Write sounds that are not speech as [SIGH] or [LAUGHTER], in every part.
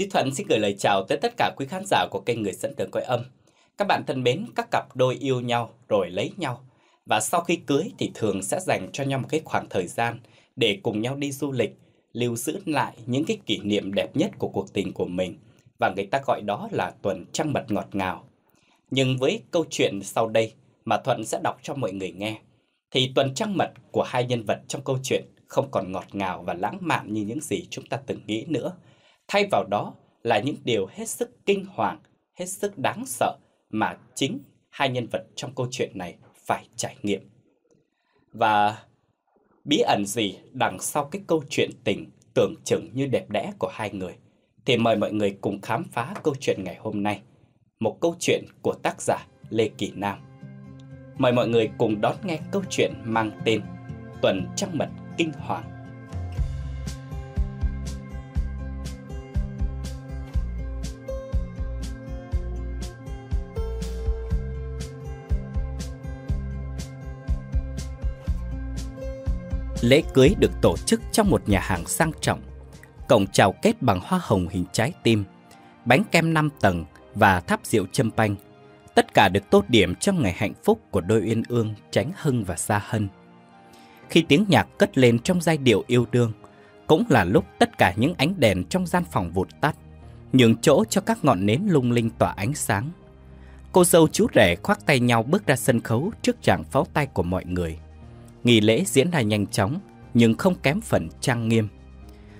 Duy Thuận xin gửi lời chào tới tất cả quý khán giả của kênh Người Dẫn Đường Coi Âm. Các bạn thân mến, các cặp đôi yêu nhau rồi lấy nhau. Và sau khi cưới thì thường sẽ dành cho nhau một cái khoảng thời gian để cùng nhau đi du lịch, lưu giữ lại những cái kỷ niệm đẹp nhất của cuộc tình của mình. Và người ta gọi đó là tuần trăng mật ngọt ngào. Nhưng với câu chuyện sau đây mà Thuận sẽ đọc cho mọi người nghe, thì tuần trăng mật của hai nhân vật trong câu chuyện không còn ngọt ngào và lãng mạn như những gì chúng ta từng nghĩ nữa. Thay vào đó là những điều hết sức kinh hoàng, hết sức đáng sợ mà chính hai nhân vật trong câu chuyện này phải trải nghiệm. Và bí ẩn gì đằng sau cái câu chuyện tình tưởng chừng như đẹp đẽ của hai người thì mời mọi người cùng khám phá câu chuyện ngày hôm nay, một câu chuyện của tác giả Lê Kỳ Nam. Mời mọi người cùng đón nghe câu chuyện mang tên Tuần trăng mật kinh hoàng Lễ cưới được tổ chức trong một nhà hàng sang trọng, cổng chào kết bằng hoa hồng hình trái tim, bánh kem 5 tầng và tháp rượu châm panh. Tất cả được tốt điểm trong ngày hạnh phúc của đôi uyên ương Tránh Hưng và Sa Hân. Khi tiếng nhạc cất lên trong giai điệu yêu đương, cũng là lúc tất cả những ánh đèn trong gian phòng vụt tắt, nhường chỗ cho các ngọn nến lung linh tỏa ánh sáng. Cô dâu chú rể khoác tay nhau bước ra sân khấu trước tràng pháo tay của mọi người nghi lễ diễn ra nhanh chóng nhưng không kém phần trang nghiêm.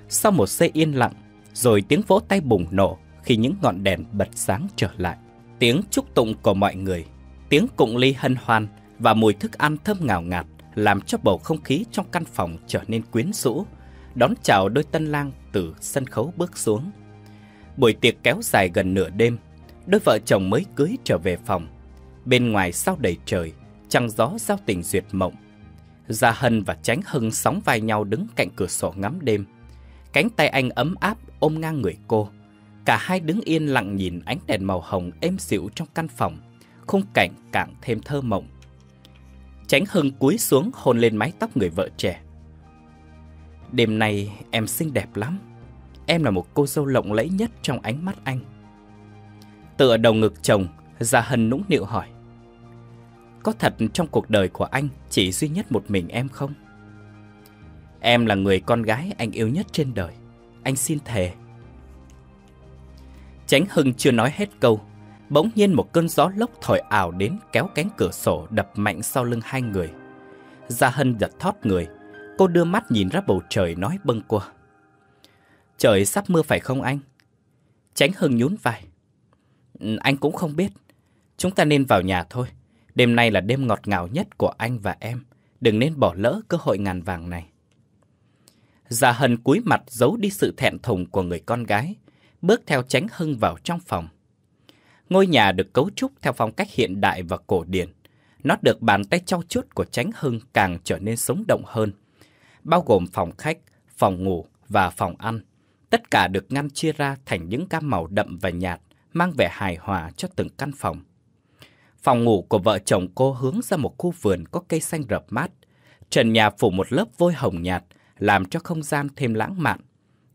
Sau một giây yên lặng, rồi tiếng vỗ tay bùng nổ khi những ngọn đèn bật sáng trở lại. Tiếng chúc tụng của mọi người, tiếng cụng ly hân hoan và mùi thức ăn thơm ngào ngạt làm cho bầu không khí trong căn phòng trở nên quyến rũ, đón chào đôi tân lang từ sân khấu bước xuống. Buổi tiệc kéo dài gần nửa đêm, đôi vợ chồng mới cưới trở về phòng. Bên ngoài sao đầy trời, trăng gió giao tình duyệt mộng Gia Hân và Tránh Hưng sóng vai nhau đứng cạnh cửa sổ ngắm đêm. Cánh tay anh ấm áp ôm ngang người cô. Cả hai đứng yên lặng nhìn ánh đèn màu hồng êm dịu trong căn phòng. Khung cảnh càng thêm thơ mộng. Tránh Hưng cúi xuống hôn lên mái tóc người vợ trẻ. Đêm nay em xinh đẹp lắm. Em là một cô dâu lộng lẫy nhất trong ánh mắt anh. Tựa đầu ngực chồng, Gia Hân nũng nịu hỏi. Có thật trong cuộc đời của anh chỉ duy nhất một mình em không? Em là người con gái anh yêu nhất trên đời. Anh xin thề. Tránh Hưng chưa nói hết câu. Bỗng nhiên một cơn gió lốc thổi ảo đến kéo cánh cửa sổ đập mạnh sau lưng hai người. Gia Hân giật thót người. Cô đưa mắt nhìn ra bầu trời nói bâng quơ. Trời sắp mưa phải không anh? Tránh Hưng nhún vai. Ừ, anh cũng không biết. Chúng ta nên vào nhà thôi. Đêm nay là đêm ngọt ngào nhất của anh và em. Đừng nên bỏ lỡ cơ hội ngàn vàng này. Dạ hần cúi mặt giấu đi sự thẹn thùng của người con gái, bước theo tránh hưng vào trong phòng. Ngôi nhà được cấu trúc theo phong cách hiện đại và cổ điển. Nó được bàn tay trau chuốt của tránh hưng càng trở nên sống động hơn, bao gồm phòng khách, phòng ngủ và phòng ăn. Tất cả được ngăn chia ra thành những cam màu đậm và nhạt, mang vẻ hài hòa cho từng căn phòng. Phòng ngủ của vợ chồng cô hướng ra một khu vườn có cây xanh rợp mát. Trần nhà phủ một lớp vôi hồng nhạt, làm cho không gian thêm lãng mạn.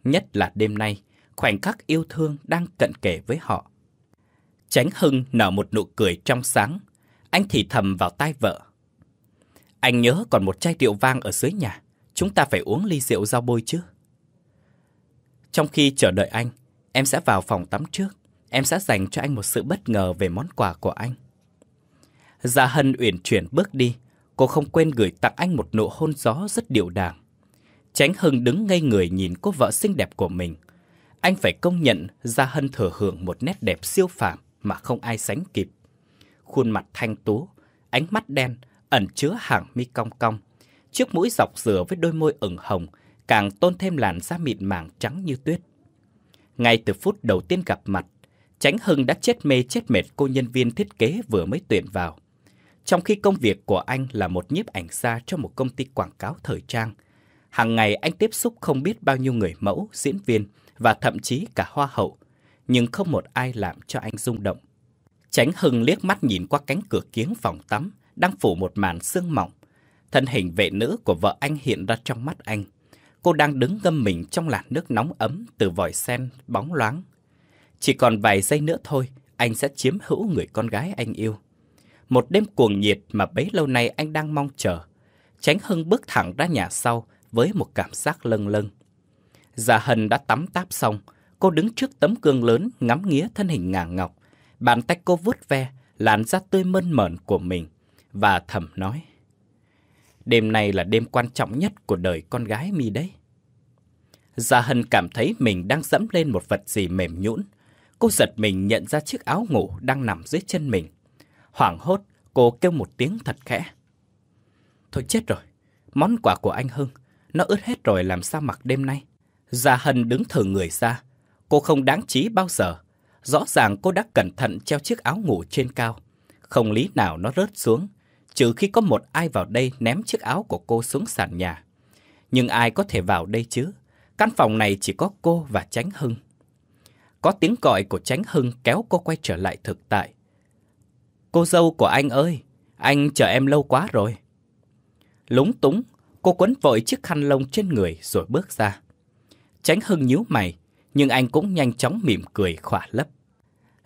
Nhất là đêm nay, khoảnh khắc yêu thương đang cận kề với họ. Tránh Hưng nở một nụ cười trong sáng. Anh thì thầm vào tai vợ. Anh nhớ còn một chai rượu vang ở dưới nhà. Chúng ta phải uống ly rượu rau bôi chứ. Trong khi chờ đợi anh, em sẽ vào phòng tắm trước. Em sẽ dành cho anh một sự bất ngờ về món quà của anh. Gia Hân uyển chuyển bước đi, cô không quên gửi tặng anh một nụ hôn gió rất điệu đàng. Tránh Hưng đứng ngay người nhìn cô vợ xinh đẹp của mình. Anh phải công nhận Gia Hân thừa hưởng một nét đẹp siêu phàm mà không ai sánh kịp. Khuôn mặt thanh tú, ánh mắt đen, ẩn chứa hàng mi cong cong. Chiếc mũi dọc dừa với đôi môi ửng hồng càng tôn thêm làn da mịn màng trắng như tuyết. Ngay từ phút đầu tiên gặp mặt, Tránh Hưng đã chết mê chết mệt cô nhân viên thiết kế vừa mới tuyển vào. Trong khi công việc của anh là một nhiếp ảnh gia cho một công ty quảng cáo thời trang, hàng ngày anh tiếp xúc không biết bao nhiêu người mẫu, diễn viên và thậm chí cả hoa hậu, nhưng không một ai làm cho anh rung động. Tránh Hưng liếc mắt nhìn qua cánh cửa kiếng phòng tắm đang phủ một màn sương mỏng. Thân hình vệ nữ của vợ anh hiện ra trong mắt anh. Cô đang đứng ngâm mình trong làn nước nóng ấm từ vòi sen bóng loáng. Chỉ còn vài giây nữa thôi, anh sẽ chiếm hữu người con gái anh yêu một đêm cuồng nhiệt mà bấy lâu nay anh đang mong chờ. Tránh Hưng bước thẳng ra nhà sau với một cảm giác lâng lâng. Dạ Hân đã tắm táp xong, cô đứng trước tấm gương lớn ngắm nghía thân hình ngả ngọc. Bàn tay cô vuốt ve làn da tươi mơn mởn của mình và thầm nói. Đêm nay là đêm quan trọng nhất của đời con gái mi đấy. Gia dạ Hân cảm thấy mình đang dẫm lên một vật gì mềm nhũn. Cô giật mình nhận ra chiếc áo ngủ đang nằm dưới chân mình. Hoảng hốt, cô kêu một tiếng thật khẽ. Thôi chết rồi, món quà của anh Hưng, nó ướt hết rồi làm sao mặc đêm nay. Già Hân đứng thử người ra, cô không đáng trí bao giờ. Rõ ràng cô đã cẩn thận treo chiếc áo ngủ trên cao. Không lý nào nó rớt xuống, trừ khi có một ai vào đây ném chiếc áo của cô xuống sàn nhà. Nhưng ai có thể vào đây chứ? Căn phòng này chỉ có cô và Tránh Hưng. Có tiếng gọi của Tránh Hưng kéo cô quay trở lại thực tại. Cô dâu của anh ơi, anh chờ em lâu quá rồi. Lúng túng, cô quấn vội chiếc khăn lông trên người rồi bước ra. Tránh Hưng nhíu mày, nhưng anh cũng nhanh chóng mỉm cười khỏa lấp.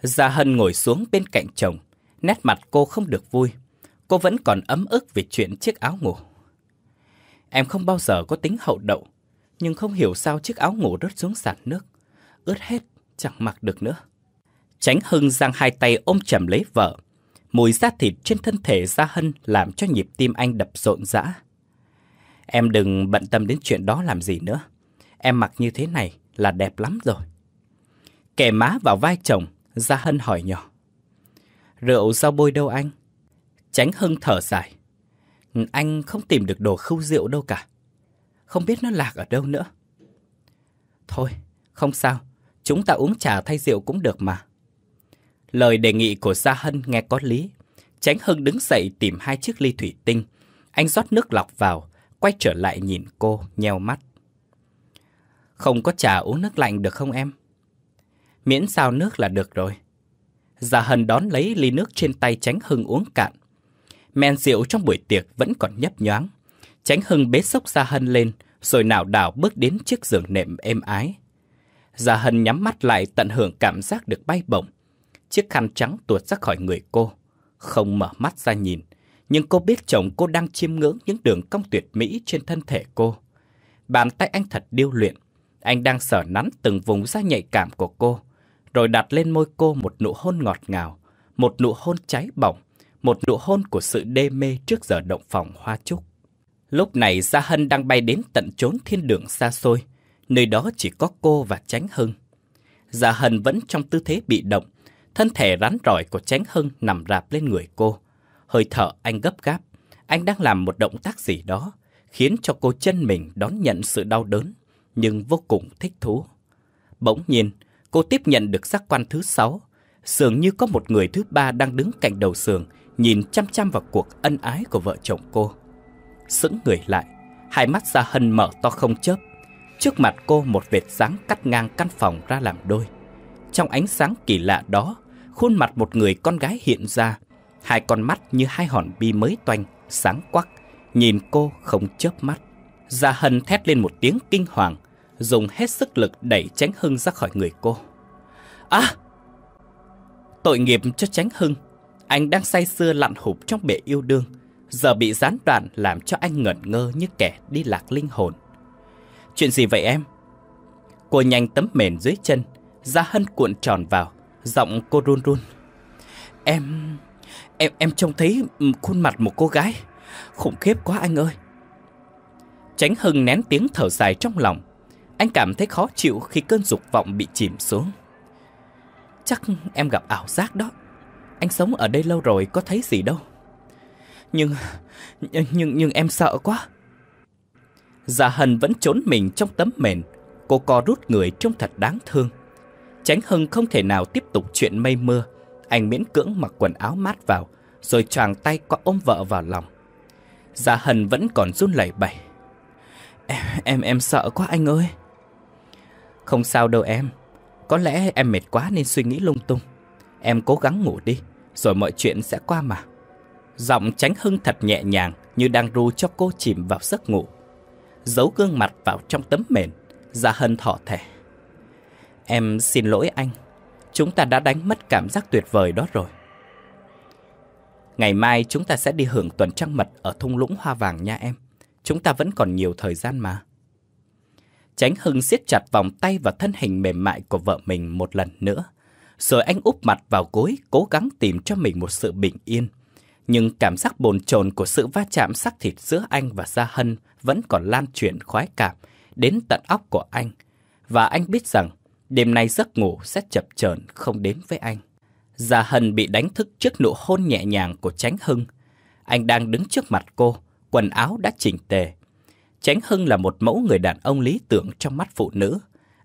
Gia Hân ngồi xuống bên cạnh chồng, nét mặt cô không được vui. Cô vẫn còn ấm ức về chuyện chiếc áo ngủ. Em không bao giờ có tính hậu đậu, nhưng không hiểu sao chiếc áo ngủ rớt xuống sàn nước. Ướt hết, chẳng mặc được nữa. Tránh Hưng giang hai tay ôm chầm lấy vợ, mùi da thịt trên thân thể Gia Hân làm cho nhịp tim anh đập rộn rã. Em đừng bận tâm đến chuyện đó làm gì nữa. Em mặc như thế này là đẹp lắm rồi. Kẻ má vào vai chồng, Gia Hân hỏi nhỏ. Rượu sao bôi đâu anh? Tránh Hưng thở dài. Anh không tìm được đồ khâu rượu đâu cả. Không biết nó lạc ở đâu nữa. Thôi, không sao. Chúng ta uống trà thay rượu cũng được mà. Lời đề nghị của Gia Hân nghe có lý. Tránh Hưng đứng dậy tìm hai chiếc ly thủy tinh. Anh rót nước lọc vào, quay trở lại nhìn cô, nheo mắt. Không có trà uống nước lạnh được không em? Miễn sao nước là được rồi. Gia dạ Hân đón lấy ly nước trên tay Tránh Hưng uống cạn. Men rượu trong buổi tiệc vẫn còn nhấp nhoáng. Tránh Hưng bế sốc Gia Hân lên, rồi nào đảo bước đến chiếc giường nệm êm ái. Gia dạ Hân nhắm mắt lại tận hưởng cảm giác được bay bổng, Chiếc khăn trắng tuột ra khỏi người cô. Không mở mắt ra nhìn, nhưng cô biết chồng cô đang chiêm ngưỡng những đường cong tuyệt mỹ trên thân thể cô. Bàn tay anh thật điêu luyện. Anh đang sờ nắn từng vùng da nhạy cảm của cô, rồi đặt lên môi cô một nụ hôn ngọt ngào, một nụ hôn cháy bỏng, một nụ hôn của sự đê mê trước giờ động phòng hoa trúc. Lúc này Gia Hân đang bay đến tận chốn thiên đường xa xôi, nơi đó chỉ có cô và Tránh Hưng. Gia Hân vẫn trong tư thế bị động, Thân thể rắn rỏi của Tránh Hưng nằm rạp lên người cô. Hơi thở anh gấp gáp. Anh đang làm một động tác gì đó, khiến cho cô chân mình đón nhận sự đau đớn, nhưng vô cùng thích thú. Bỗng nhiên, cô tiếp nhận được giác quan thứ sáu. Dường như có một người thứ ba đang đứng cạnh đầu sườn nhìn chăm chăm vào cuộc ân ái của vợ chồng cô. Sững người lại, hai mắt ra hân mở to không chớp. Trước mặt cô một vệt sáng cắt ngang căn phòng ra làm đôi. Trong ánh sáng kỳ lạ đó, khuôn mặt một người con gái hiện ra, hai con mắt như hai hòn bi mới toanh, sáng quắc, nhìn cô không chớp mắt. Gia dạ Hân thét lên một tiếng kinh hoàng, dùng hết sức lực đẩy Tránh Hưng ra khỏi người cô. a Tội nghiệp cho Tránh Hưng, anh đang say sưa lặn hụp trong bể yêu đương, giờ bị gián đoạn làm cho anh ngẩn ngơ như kẻ đi lạc linh hồn. Chuyện gì vậy em? Cô nhanh tấm mền dưới chân, Gia dạ Hân cuộn tròn vào, Giọng cô run run Em... em em trông thấy khuôn mặt một cô gái Khủng khiếp quá anh ơi Tránh Hưng nén tiếng thở dài trong lòng Anh cảm thấy khó chịu khi cơn dục vọng bị chìm xuống Chắc em gặp ảo giác đó Anh sống ở đây lâu rồi có thấy gì đâu Nhưng... nhưng, nhưng, nhưng em sợ quá Dạ Hân vẫn trốn mình trong tấm mền Cô co rút người trông thật đáng thương Tránh Hưng không thể nào tiếp tục chuyện mây mưa. Anh miễn cưỡng mặc quần áo mát vào, rồi choàng tay qua ôm vợ vào lòng. Dạ Hân vẫn còn run lẩy bẩy. Em, em, em sợ quá anh ơi. Không sao đâu em. Có lẽ em mệt quá nên suy nghĩ lung tung. Em cố gắng ngủ đi, rồi mọi chuyện sẽ qua mà. Giọng Tránh Hưng thật nhẹ nhàng như đang ru cho cô chìm vào giấc ngủ. Giấu gương mặt vào trong tấm mền, Dạ Hân thỏ thẻ. Em xin lỗi anh. Chúng ta đã đánh mất cảm giác tuyệt vời đó rồi. Ngày mai chúng ta sẽ đi hưởng tuần trăng mật ở thung lũng hoa vàng nha em. Chúng ta vẫn còn nhiều thời gian mà. Tránh Hưng siết chặt vòng tay và thân hình mềm mại của vợ mình một lần nữa. Rồi anh úp mặt vào gối, cố gắng tìm cho mình một sự bình yên. Nhưng cảm giác bồn chồn của sự va chạm sắc thịt giữa anh và Gia Hân vẫn còn lan truyền khoái cảm đến tận óc của anh. Và anh biết rằng Đêm nay giấc ngủ sẽ chập chờn không đến với anh. Gia Hân bị đánh thức trước nụ hôn nhẹ nhàng của Tránh Hưng. Anh đang đứng trước mặt cô, quần áo đã chỉnh tề. Tránh Hưng là một mẫu người đàn ông lý tưởng trong mắt phụ nữ.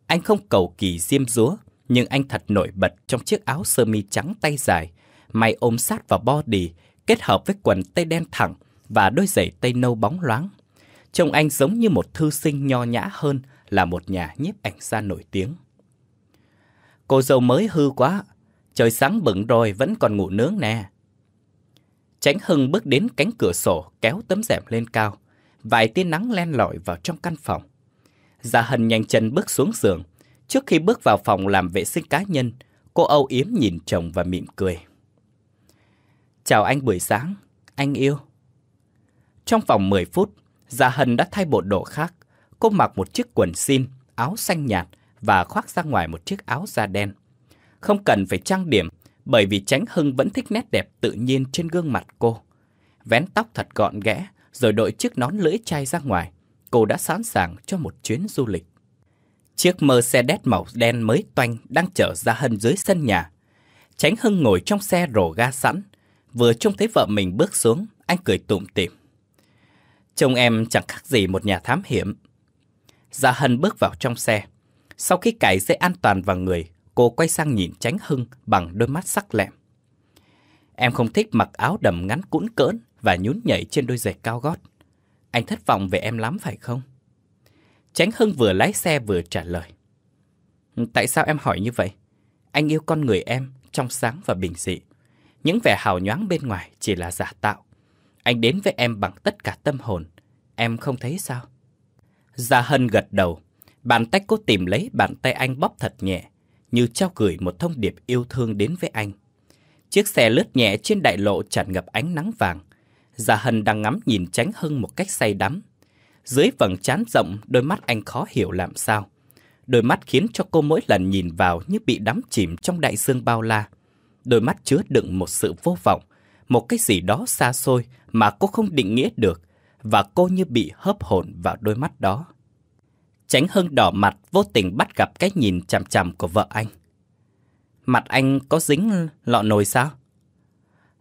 Anh không cầu kỳ diêm dúa, nhưng anh thật nổi bật trong chiếc áo sơ mi trắng tay dài, may ôm sát vào body, kết hợp với quần tây đen thẳng và đôi giày tây nâu bóng loáng. Trông anh giống như một thư sinh nho nhã hơn là một nhà nhiếp ảnh gia nổi tiếng. Cô dâu mới hư quá, trời sáng bận rồi vẫn còn ngủ nướng nè. Tránh Hưng bước đến cánh cửa sổ kéo tấm rèm lên cao. Vài tia nắng len lỏi vào trong căn phòng. Gia Hân nhanh chân bước xuống giường. Trước khi bước vào phòng làm vệ sinh cá nhân, cô âu yếm nhìn chồng và mỉm cười. Chào anh buổi sáng, anh yêu. Trong vòng 10 phút, Gia Hân đã thay bộ đồ khác. Cô mặc một chiếc quần jean, áo xanh nhạt, và khoác ra ngoài một chiếc áo da đen. Không cần phải trang điểm, bởi vì Tránh Hưng vẫn thích nét đẹp tự nhiên trên gương mặt cô. Vén tóc thật gọn ghẽ, rồi đội chiếc nón lưỡi chai ra ngoài. Cô đã sẵn sàng cho một chuyến du lịch. Chiếc Mercedes màu đen mới toanh đang chở ra hân dưới sân nhà. Tránh Hưng ngồi trong xe rổ ga sẵn. Vừa trông thấy vợ mình bước xuống, anh cười tủm tỉm. chồng em chẳng khác gì một nhà thám hiểm. Gia Hân bước vào trong xe. Sau khi cài dây an toàn vào người, cô quay sang nhìn Tránh Hưng bằng đôi mắt sắc lẹm. Em không thích mặc áo đầm ngắn cũn cỡn và nhún nhảy trên đôi giày cao gót. Anh thất vọng về em lắm phải không? Tránh Hưng vừa lái xe vừa trả lời. Tại sao em hỏi như vậy? Anh yêu con người em, trong sáng và bình dị. Những vẻ hào nhoáng bên ngoài chỉ là giả tạo. Anh đến với em bằng tất cả tâm hồn. Em không thấy sao? Gia Hân gật đầu, Bàn tay cô tìm lấy bàn tay anh bóp thật nhẹ, như trao gửi một thông điệp yêu thương đến với anh. Chiếc xe lướt nhẹ trên đại lộ tràn ngập ánh nắng vàng. Gia Hân đang ngắm nhìn tránh hưng một cách say đắm. Dưới vầng trán rộng, đôi mắt anh khó hiểu làm sao. Đôi mắt khiến cho cô mỗi lần nhìn vào như bị đắm chìm trong đại dương bao la. Đôi mắt chứa đựng một sự vô vọng, một cái gì đó xa xôi mà cô không định nghĩa được, và cô như bị hớp hồn vào đôi mắt đó. Tránh Hưng đỏ mặt vô tình bắt gặp cái nhìn chằm chằm của vợ anh. Mặt anh có dính lọ nồi sao?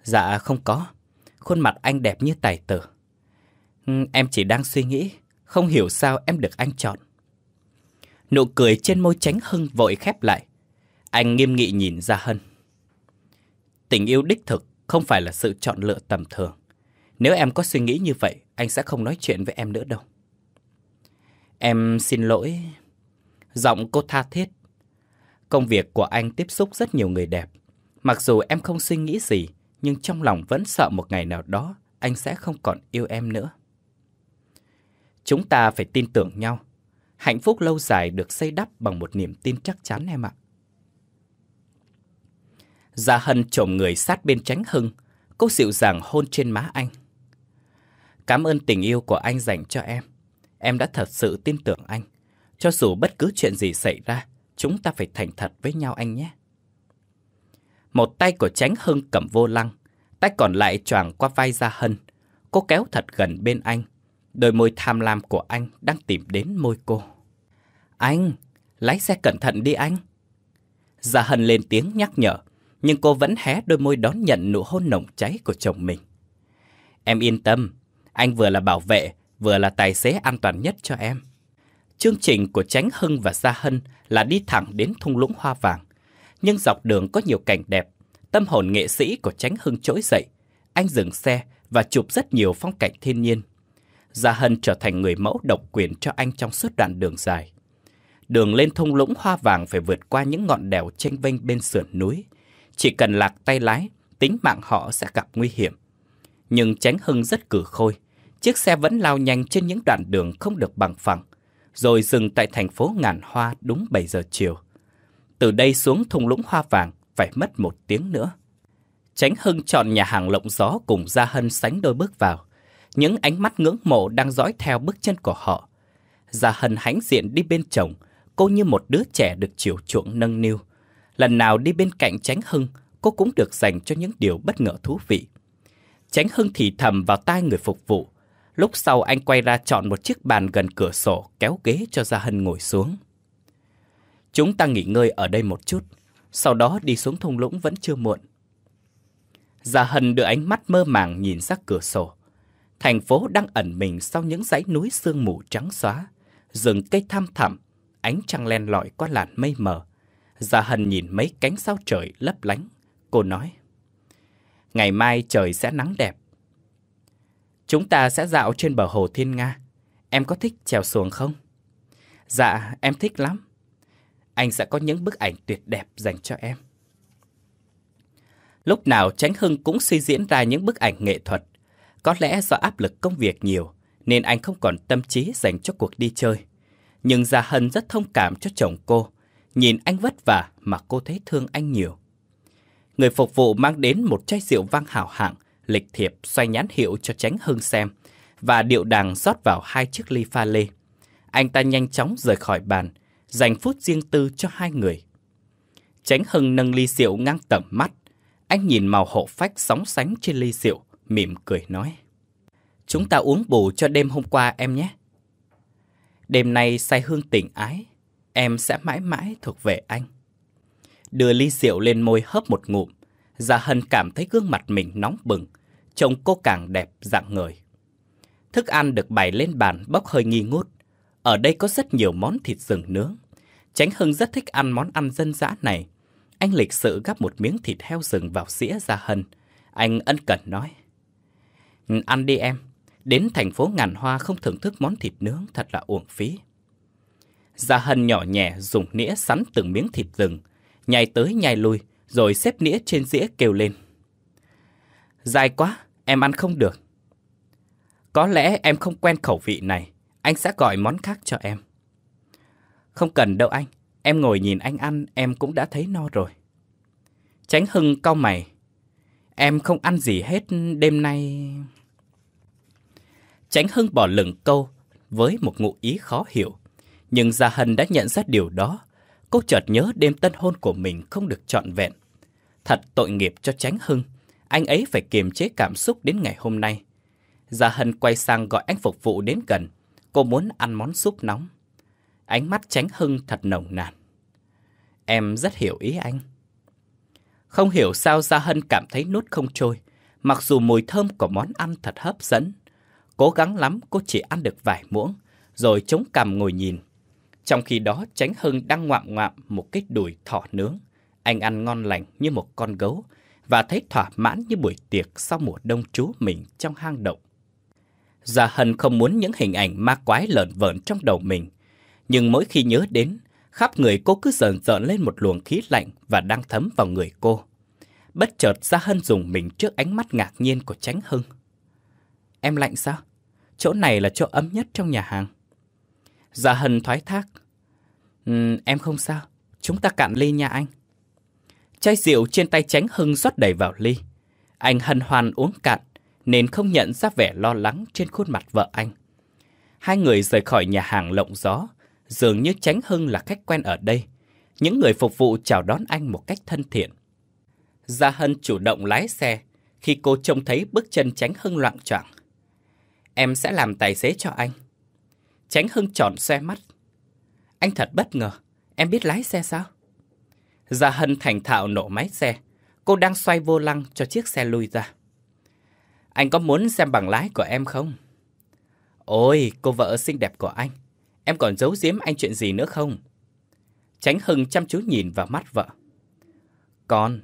Dạ không có. Khuôn mặt anh đẹp như tài tử. Ừ, em chỉ đang suy nghĩ, không hiểu sao em được anh chọn. Nụ cười trên môi Tránh Hưng vội khép lại. Anh nghiêm nghị nhìn ra Hân. Tình yêu đích thực không phải là sự chọn lựa tầm thường. Nếu em có suy nghĩ như vậy, anh sẽ không nói chuyện với em nữa đâu. Em xin lỗi. Giọng cô tha thiết. Công việc của anh tiếp xúc rất nhiều người đẹp. Mặc dù em không suy nghĩ gì, nhưng trong lòng vẫn sợ một ngày nào đó anh sẽ không còn yêu em nữa. Chúng ta phải tin tưởng nhau. Hạnh phúc lâu dài được xây đắp bằng một niềm tin chắc chắn em ạ. Gia Hân trộm người sát bên tránh hưng, cô dịu dàng hôn trên má anh. Cảm ơn tình yêu của anh dành cho em. Em đã thật sự tin tưởng anh. Cho dù bất cứ chuyện gì xảy ra, chúng ta phải thành thật với nhau anh nhé. Một tay của Tránh Hưng cầm vô lăng, tay còn lại choàng qua vai Gia Hân. Cô kéo thật gần bên anh, đôi môi tham lam của anh đang tìm đến môi cô. Anh, lái xe cẩn thận đi anh. Gia Hân lên tiếng nhắc nhở, nhưng cô vẫn hé đôi môi đón nhận nụ hôn nồng cháy của chồng mình. Em yên tâm, anh vừa là bảo vệ, vừa là tài xế an toàn nhất cho em. Chương trình của Tránh Hưng và Gia Hân là đi thẳng đến thung lũng hoa vàng. Nhưng dọc đường có nhiều cảnh đẹp, tâm hồn nghệ sĩ của Tránh Hưng trỗi dậy. Anh dừng xe và chụp rất nhiều phong cảnh thiên nhiên. Gia Hân trở thành người mẫu độc quyền cho anh trong suốt đoạn đường dài. Đường lên thung lũng hoa vàng phải vượt qua những ngọn đèo tranh vênh bên sườn núi. Chỉ cần lạc tay lái, tính mạng họ sẽ gặp nguy hiểm. Nhưng Tránh Hưng rất cử khôi chiếc xe vẫn lao nhanh trên những đoạn đường không được bằng phẳng, rồi dừng tại thành phố Ngàn Hoa đúng 7 giờ chiều. Từ đây xuống thung lũng hoa vàng phải mất một tiếng nữa. Tránh Hưng chọn nhà hàng lộng gió cùng Gia Hân sánh đôi bước vào. Những ánh mắt ngưỡng mộ đang dõi theo bước chân của họ. Gia Hân hãnh diện đi bên chồng, cô như một đứa trẻ được chiều chuộng nâng niu. Lần nào đi bên cạnh Tránh Hưng, cô cũng được dành cho những điều bất ngờ thú vị. Tránh Hưng thì thầm vào tai người phục vụ. Lúc sau anh quay ra chọn một chiếc bàn gần cửa sổ kéo ghế cho Gia Hân ngồi xuống. Chúng ta nghỉ ngơi ở đây một chút, sau đó đi xuống thung lũng vẫn chưa muộn. Gia Hân đưa ánh mắt mơ màng nhìn ra cửa sổ. Thành phố đang ẩn mình sau những dãy núi sương mù trắng xóa, rừng cây thăm thẳm, ánh trăng len lỏi qua làn mây mờ. Gia Hân nhìn mấy cánh sao trời lấp lánh, cô nói. Ngày mai trời sẽ nắng đẹp, Chúng ta sẽ dạo trên bờ hồ Thiên Nga. Em có thích trèo xuồng không? Dạ, em thích lắm. Anh sẽ có những bức ảnh tuyệt đẹp dành cho em. Lúc nào Tránh Hưng cũng suy diễn ra những bức ảnh nghệ thuật. Có lẽ do áp lực công việc nhiều, nên anh không còn tâm trí dành cho cuộc đi chơi. Nhưng Gia Hân rất thông cảm cho chồng cô. Nhìn anh vất vả mà cô thấy thương anh nhiều. Người phục vụ mang đến một chai rượu vang hảo hạng lịch thiệp xoay nhãn hiệu cho tránh hưng xem và điệu đàng rót vào hai chiếc ly pha lê. Anh ta nhanh chóng rời khỏi bàn, dành phút riêng tư cho hai người. Tránh hưng nâng ly rượu ngang tầm mắt, anh nhìn màu hộ phách sóng sánh trên ly rượu, mỉm cười nói. Chúng ta uống bù cho đêm hôm qua em nhé. Đêm nay say hương tình ái, em sẽ mãi mãi thuộc về anh. Đưa ly rượu lên môi hớp một ngụm, Dạ Hân cảm thấy gương mặt mình nóng bừng, trông cô càng đẹp dạng người. Thức ăn được bày lên bàn bốc hơi nghi ngút. Ở đây có rất nhiều món thịt rừng nướng. Tránh Hưng rất thích ăn món ăn dân dã này. Anh lịch sự gắp một miếng thịt heo rừng vào dĩa Gia Hân. Anh ân cần nói. Ừ, ăn đi em, đến thành phố ngàn hoa không thưởng thức món thịt nướng thật là uổng phí. Gia Hân nhỏ nhẹ dùng nĩa sắn từng miếng thịt rừng, nhai tới nhai lui, rồi xếp nĩa trên dĩa kêu lên. Dài quá, em ăn không được. Có lẽ em không quen khẩu vị này, anh sẽ gọi món khác cho em. Không cần đâu anh, em ngồi nhìn anh ăn em cũng đã thấy no rồi. Tránh hưng cau mày. Em không ăn gì hết đêm nay. Tránh hưng bỏ lửng câu với một ngụ ý khó hiểu. Nhưng Gia Hân đã nhận ra điều đó. Cô chợt nhớ đêm tân hôn của mình không được trọn vẹn. Thật tội nghiệp cho Tránh Hưng, anh ấy phải kiềm chế cảm xúc đến ngày hôm nay. Gia Hân quay sang gọi anh phục vụ đến gần, cô muốn ăn món súp nóng. Ánh mắt Tránh Hưng thật nồng nàn. Em rất hiểu ý anh. Không hiểu sao Gia Hân cảm thấy nuốt không trôi, mặc dù mùi thơm của món ăn thật hấp dẫn. Cố gắng lắm cô chỉ ăn được vài muỗng, rồi chống cằm ngồi nhìn. Trong khi đó Tránh Hưng đang ngoạm ngoạm một cái đùi thỏ nướng, anh ăn ngon lành như một con gấu và thấy thỏa mãn như buổi tiệc sau mùa đông trú mình trong hang động. Gia Hân không muốn những hình ảnh ma quái lợn vợn trong đầu mình, nhưng mỗi khi nhớ đến, khắp người cô cứ dần dợn lên một luồng khí lạnh và đang thấm vào người cô. Bất chợt Gia Hân dùng mình trước ánh mắt ngạc nhiên của Tránh Hưng. Em lạnh sao? Chỗ này là chỗ ấm nhất trong nhà hàng. Gia Hân thoái thác. Um, em không sao, chúng ta cạn ly nha anh. Chai rượu trên tay tránh hưng rót đầy vào ly. Anh hân hoan uống cạn, nên không nhận ra vẻ lo lắng trên khuôn mặt vợ anh. Hai người rời khỏi nhà hàng lộng gió, dường như tránh hưng là khách quen ở đây. Những người phục vụ chào đón anh một cách thân thiện. Gia Hân chủ động lái xe khi cô trông thấy bước chân tránh hưng loạn choạng. Em sẽ làm tài xế cho anh. Tránh hưng tròn xe mắt. Anh thật bất ngờ, em biết lái xe sao? Gia Hân thành thạo nổ máy xe. Cô đang xoay vô lăng cho chiếc xe lui ra. Anh có muốn xem bằng lái của em không? Ôi, cô vợ xinh đẹp của anh. Em còn giấu giếm anh chuyện gì nữa không? Tránh Hưng chăm chú nhìn vào mắt vợ. Con.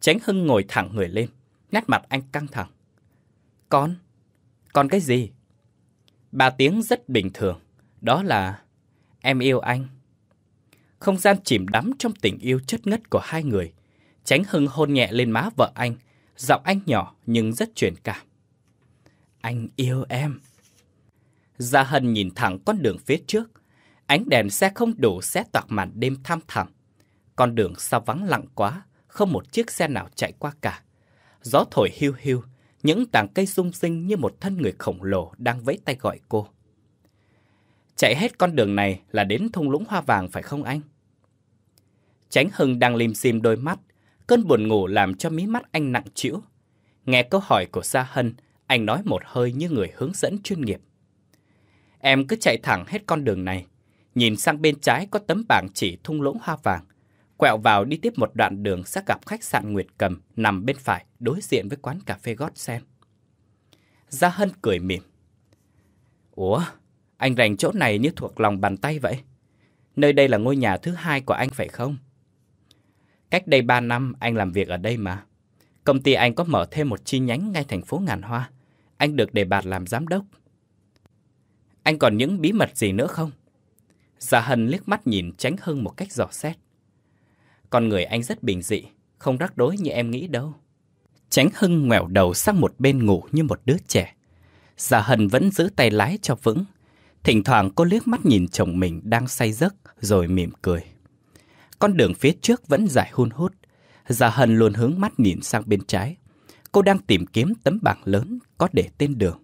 Tránh Hưng ngồi thẳng người lên. Nét mặt anh căng thẳng. Con. Con cái gì? Ba tiếng rất bình thường. Đó là em yêu anh không gian chìm đắm trong tình yêu chất ngất của hai người. Tránh Hưng hôn nhẹ lên má vợ anh, giọng anh nhỏ nhưng rất truyền cảm. Anh yêu em. Gia Hân nhìn thẳng con đường phía trước. Ánh đèn xe không đủ xé toạc màn đêm tham thẳm. Con đường sao vắng lặng quá, không một chiếc xe nào chạy qua cả. Gió thổi hiu hiu, những tảng cây rung rinh như một thân người khổng lồ đang vẫy tay gọi cô. Chạy hết con đường này là đến thung lũng hoa vàng phải không anh? Tránh Hưng đang lim dim đôi mắt, cơn buồn ngủ làm cho mí mắt anh nặng trĩu. Nghe câu hỏi của Sa Hân, anh nói một hơi như người hướng dẫn chuyên nghiệp. Em cứ chạy thẳng hết con đường này, nhìn sang bên trái có tấm bảng chỉ thung lũng hoa vàng. Quẹo vào đi tiếp một đoạn đường sẽ gặp khách sạn Nguyệt Cầm nằm bên phải đối diện với quán cà phê gót sen. Gia Hân cười mỉm. Ủa, anh rành chỗ này như thuộc lòng bàn tay vậy? Nơi đây là ngôi nhà thứ hai của anh phải không? Cách đây 3 năm anh làm việc ở đây mà. Công ty anh có mở thêm một chi nhánh ngay thành phố Ngàn Hoa. Anh được đề bạt làm giám đốc. Anh còn những bí mật gì nữa không? Dạ Hân liếc mắt nhìn tránh Hưng một cách dò xét. Con người anh rất bình dị, không rắc đối như em nghĩ đâu. Tránh Hưng ngoẹo đầu sang một bên ngủ như một đứa trẻ. Dạ Hân vẫn giữ tay lái cho vững. Thỉnh thoảng cô liếc mắt nhìn chồng mình đang say giấc rồi mỉm cười. Con đường phía trước vẫn dài hun hút. Già Hân luôn hướng mắt nhìn sang bên trái. Cô đang tìm kiếm tấm bảng lớn có để tên đường.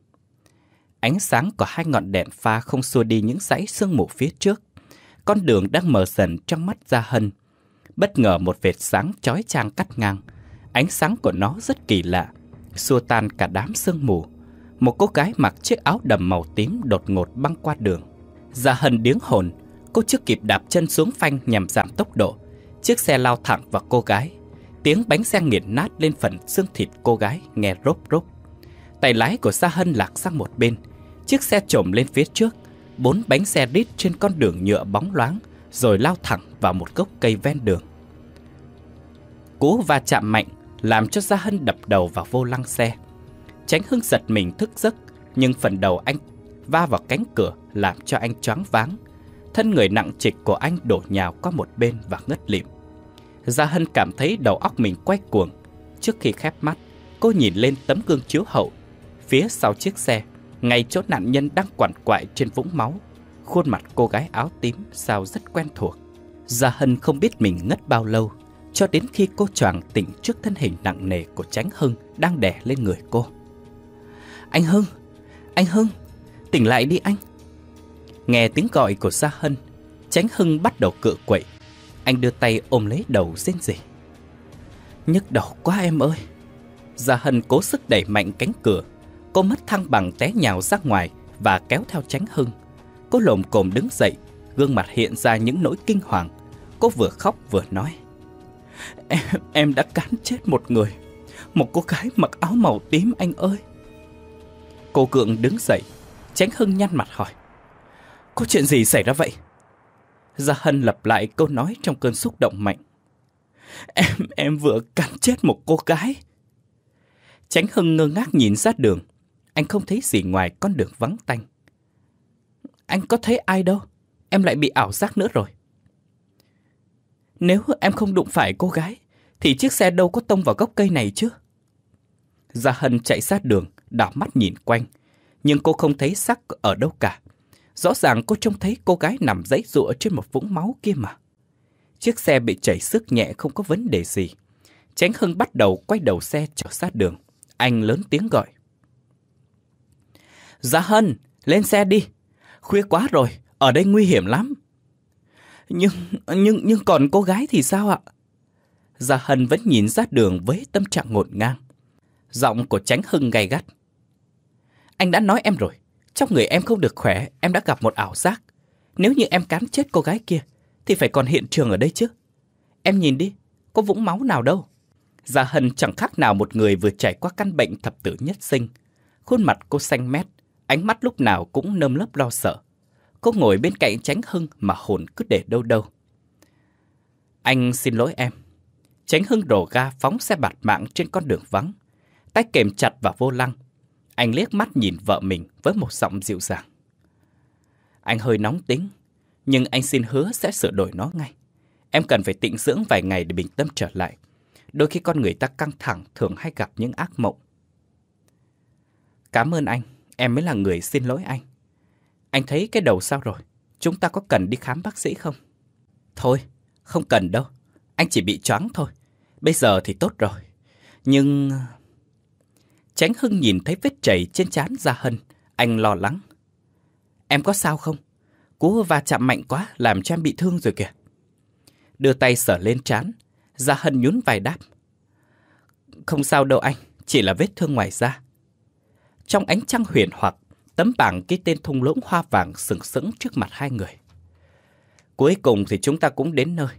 Ánh sáng của hai ngọn đèn pha không xua đi những dãy sương mù phía trước. Con đường đang mờ dần trong mắt Gia Hân. Bất ngờ một vệt sáng chói chang cắt ngang. Ánh sáng của nó rất kỳ lạ, xua tan cả đám sương mù. Một cô gái mặc chiếc áo đầm màu tím đột ngột băng qua đường. Gia Hân điếng hồn, cô chưa kịp đạp chân xuống phanh nhằm giảm tốc độ. Chiếc xe lao thẳng vào cô gái. Tiếng bánh xe nghiền nát lên phần xương thịt cô gái nghe rốp rốp. Tay lái của Sa Hân lạc sang một bên. Chiếc xe trồm lên phía trước. Bốn bánh xe rít trên con đường nhựa bóng loáng rồi lao thẳng vào một gốc cây ven đường. Cú va chạm mạnh làm cho Gia Hân đập đầu vào vô lăng xe. Tránh Hưng giật mình thức giấc, nhưng phần đầu anh va vào cánh cửa làm cho anh choáng váng, Thân người nặng trịch của anh đổ nhào qua một bên và ngất lịm. Gia Hân cảm thấy đầu óc mình quay cuồng. Trước khi khép mắt, cô nhìn lên tấm gương chiếu hậu. Phía sau chiếc xe, ngay chỗ nạn nhân đang quằn quại trên vũng máu. Khuôn mặt cô gái áo tím sao rất quen thuộc. Gia Hân không biết mình ngất bao lâu, cho đến khi cô choàng tỉnh trước thân hình nặng nề của Tránh Hưng đang đè lên người cô. Anh Hưng, anh Hưng, tỉnh lại đi anh. Nghe tiếng gọi của Sa Hân, Tránh Hưng bắt đầu cựa quậy. Anh đưa tay ôm lấy đầu rên rỉ. Nhức đầu quá em ơi. Gia Hân cố sức đẩy mạnh cánh cửa. Cô mất thăng bằng té nhào ra ngoài và kéo theo Tránh Hưng. Cô lồm cồm đứng dậy, gương mặt hiện ra những nỗi kinh hoàng. Cô vừa khóc vừa nói. Em, em đã cắn chết một người. Một cô gái mặc áo màu tím anh ơi. Cô Cường đứng dậy, Tránh Hưng nhăn mặt hỏi. Có chuyện gì xảy ra vậy? Gia Hân lặp lại câu nói trong cơn xúc động mạnh. Em, em vừa cắn chết một cô gái. Tránh Hưng ngơ ngác nhìn ra đường. Anh không thấy gì ngoài con đường vắng tanh. Anh có thấy ai đâu. Em lại bị ảo giác nữa rồi. Nếu em không đụng phải cô gái, thì chiếc xe đâu có tông vào gốc cây này chứ? Gia Hân chạy sát đường, đảo mắt nhìn quanh. Nhưng cô không thấy sắc ở đâu cả. Rõ ràng cô trông thấy cô gái nằm dãy rụa trên một vũng máu kia mà. Chiếc xe bị chảy sức nhẹ không có vấn đề gì. Tránh Hưng bắt đầu quay đầu xe trở sát đường. Anh lớn tiếng gọi. Dạ Hân, lên xe đi. Khuya quá rồi, ở đây nguy hiểm lắm. Nhưng, nhưng, nhưng còn cô gái thì sao ạ? Dạ Hân vẫn nhìn ra đường với tâm trạng ngột ngang. Giọng của Tránh Hưng gay gắt. Anh đã nói em rồi, trong người em không được khỏe, em đã gặp một ảo giác. Nếu như em cán chết cô gái kia, thì phải còn hiện trường ở đây chứ. Em nhìn đi, có vũng máu nào đâu. Gia Hân chẳng khác nào một người vừa trải qua căn bệnh thập tử nhất sinh. Khuôn mặt cô xanh mét, ánh mắt lúc nào cũng nơm lớp lo sợ. Cô ngồi bên cạnh Tránh Hưng mà hồn cứ để đâu đâu. Anh xin lỗi em. Tránh Hưng đổ ga phóng xe bạt mạng trên con đường vắng. Tay kềm chặt vào vô lăng, anh liếc mắt nhìn vợ mình với một giọng dịu dàng. Anh hơi nóng tính, nhưng anh xin hứa sẽ sửa đổi nó ngay. Em cần phải tịnh dưỡng vài ngày để bình tâm trở lại. Đôi khi con người ta căng thẳng thường hay gặp những ác mộng. Cảm ơn anh, em mới là người xin lỗi anh. Anh thấy cái đầu sao rồi? Chúng ta có cần đi khám bác sĩ không? Thôi, không cần đâu. Anh chỉ bị choáng thôi. Bây giờ thì tốt rồi. Nhưng... Tránh Hưng nhìn thấy vết chảy trên chán Gia Hân, anh lo lắng. Em có sao không? Cú va chạm mạnh quá làm cho em bị thương rồi kìa. Đưa tay sở lên chán Gia Hân nhún vài đáp. Không sao đâu anh, chỉ là vết thương ngoài da. Trong ánh trăng huyền hoặc, tấm bảng ký tên thung lũng hoa vàng sừng sững trước mặt hai người. Cuối cùng thì chúng ta cũng đến nơi.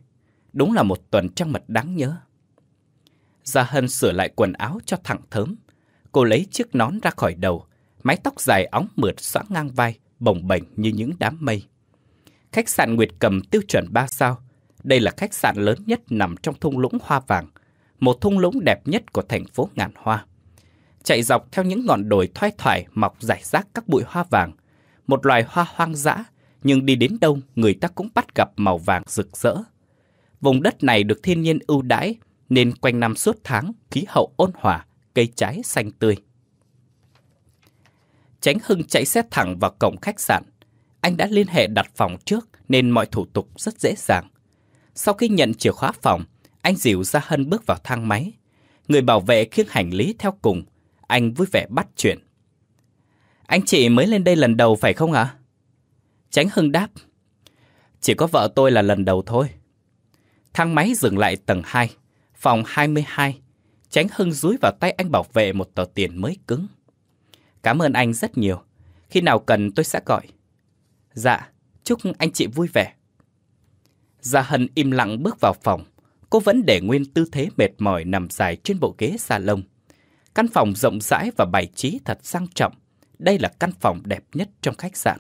Đúng là một tuần trăng mật đáng nhớ. Gia Hân sửa lại quần áo cho thẳng thớm. Cô lấy chiếc nón ra khỏi đầu, mái tóc dài óng mượt xõa ngang vai, bồng bềnh như những đám mây. Khách sạn Nguyệt Cầm tiêu chuẩn 3 sao. Đây là khách sạn lớn nhất nằm trong thung lũng Hoa Vàng, một thung lũng đẹp nhất của thành phố Ngàn Hoa. Chạy dọc theo những ngọn đồi thoai thoải mọc rải rác các bụi hoa vàng, một loài hoa hoang dã, nhưng đi đến đâu người ta cũng bắt gặp màu vàng rực rỡ. Vùng đất này được thiên nhiên ưu đãi nên quanh năm suốt tháng khí hậu ôn hòa, cây trái xanh tươi. Tránh Hưng chạy xe thẳng vào cổng khách sạn. Anh đã liên hệ đặt phòng trước nên mọi thủ tục rất dễ dàng. Sau khi nhận chìa khóa phòng, anh dìu ra Hân bước vào thang máy. Người bảo vệ khiêng hành lý theo cùng. Anh vui vẻ bắt chuyện. Anh chị mới lên đây lần đầu phải không ạ? À? Tránh Hưng đáp. Chỉ có vợ tôi là lần đầu thôi. Thang máy dừng lại tầng 2, phòng 22, Tránh Hưng dúi vào tay anh bảo vệ một tờ tiền mới cứng. Cảm ơn anh rất nhiều. Khi nào cần tôi sẽ gọi. Dạ, chúc anh chị vui vẻ. Gia dạ Hân im lặng bước vào phòng. Cô vẫn để nguyên tư thế mệt mỏi nằm dài trên bộ ghế lông Căn phòng rộng rãi và bài trí thật sang trọng. Đây là căn phòng đẹp nhất trong khách sạn.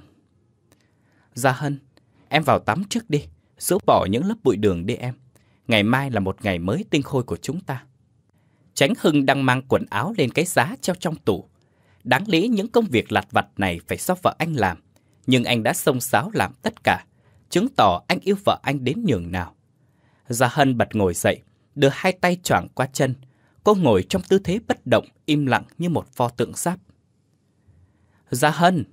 Gia dạ Hân, em vào tắm trước đi, rũ bỏ những lớp bụi đường đi em. Ngày mai là một ngày mới tinh khôi của chúng ta. Tránh Hưng đang mang quần áo lên cái giá treo trong tủ. Đáng lý những công việc lặt vặt này phải do vợ anh làm, nhưng anh đã xông xáo làm tất cả, chứng tỏ anh yêu vợ anh đến nhường nào. Gia Hân bật ngồi dậy, đưa hai tay choàng qua chân. Cô ngồi trong tư thế bất động, im lặng như một pho tượng sáp. Gia Hân!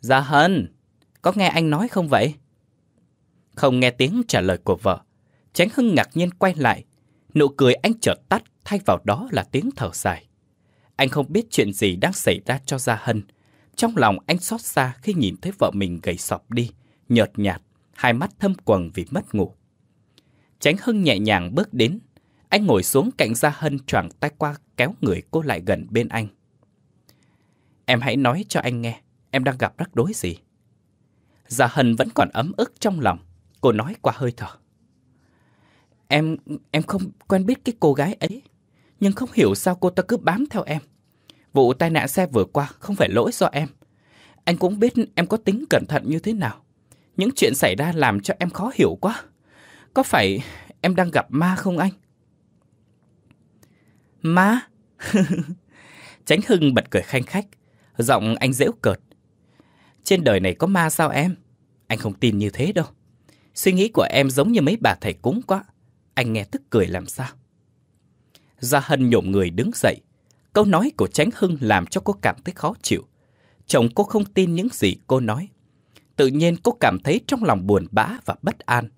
Gia Hân! Có nghe anh nói không vậy? Không nghe tiếng trả lời của vợ. Tránh Hưng ngạc nhiên quay lại. Nụ cười anh chợt tắt thay vào đó là tiếng thở dài. Anh không biết chuyện gì đang xảy ra cho Gia Hân. Trong lòng anh xót xa khi nhìn thấy vợ mình gầy sọp đi, nhợt nhạt, hai mắt thâm quầng vì mất ngủ. Tránh Hưng nhẹ nhàng bước đến, anh ngồi xuống cạnh Gia Hân choàng tay qua kéo người cô lại gần bên anh. Em hãy nói cho anh nghe, em đang gặp rắc rối gì? Gia Hân vẫn còn ấm ức trong lòng, cô nói qua hơi thở. Em, em không quen biết cái cô gái ấy nhưng không hiểu sao cô ta cứ bám theo em. Vụ tai nạn xe vừa qua không phải lỗi do em. Anh cũng biết em có tính cẩn thận như thế nào. Những chuyện xảy ra làm cho em khó hiểu quá. Có phải em đang gặp ma không anh? Ma? Tránh [LAUGHS] Hưng bật cười khanh khách, giọng anh dễu cợt. Trên đời này có ma sao em? Anh không tin như thế đâu. Suy nghĩ của em giống như mấy bà thầy cúng quá. Anh nghe tức cười làm sao. Gia Hân nhổm người đứng dậy. Câu nói của Tránh Hưng làm cho cô cảm thấy khó chịu. Chồng cô không tin những gì cô nói. Tự nhiên cô cảm thấy trong lòng buồn bã và bất an.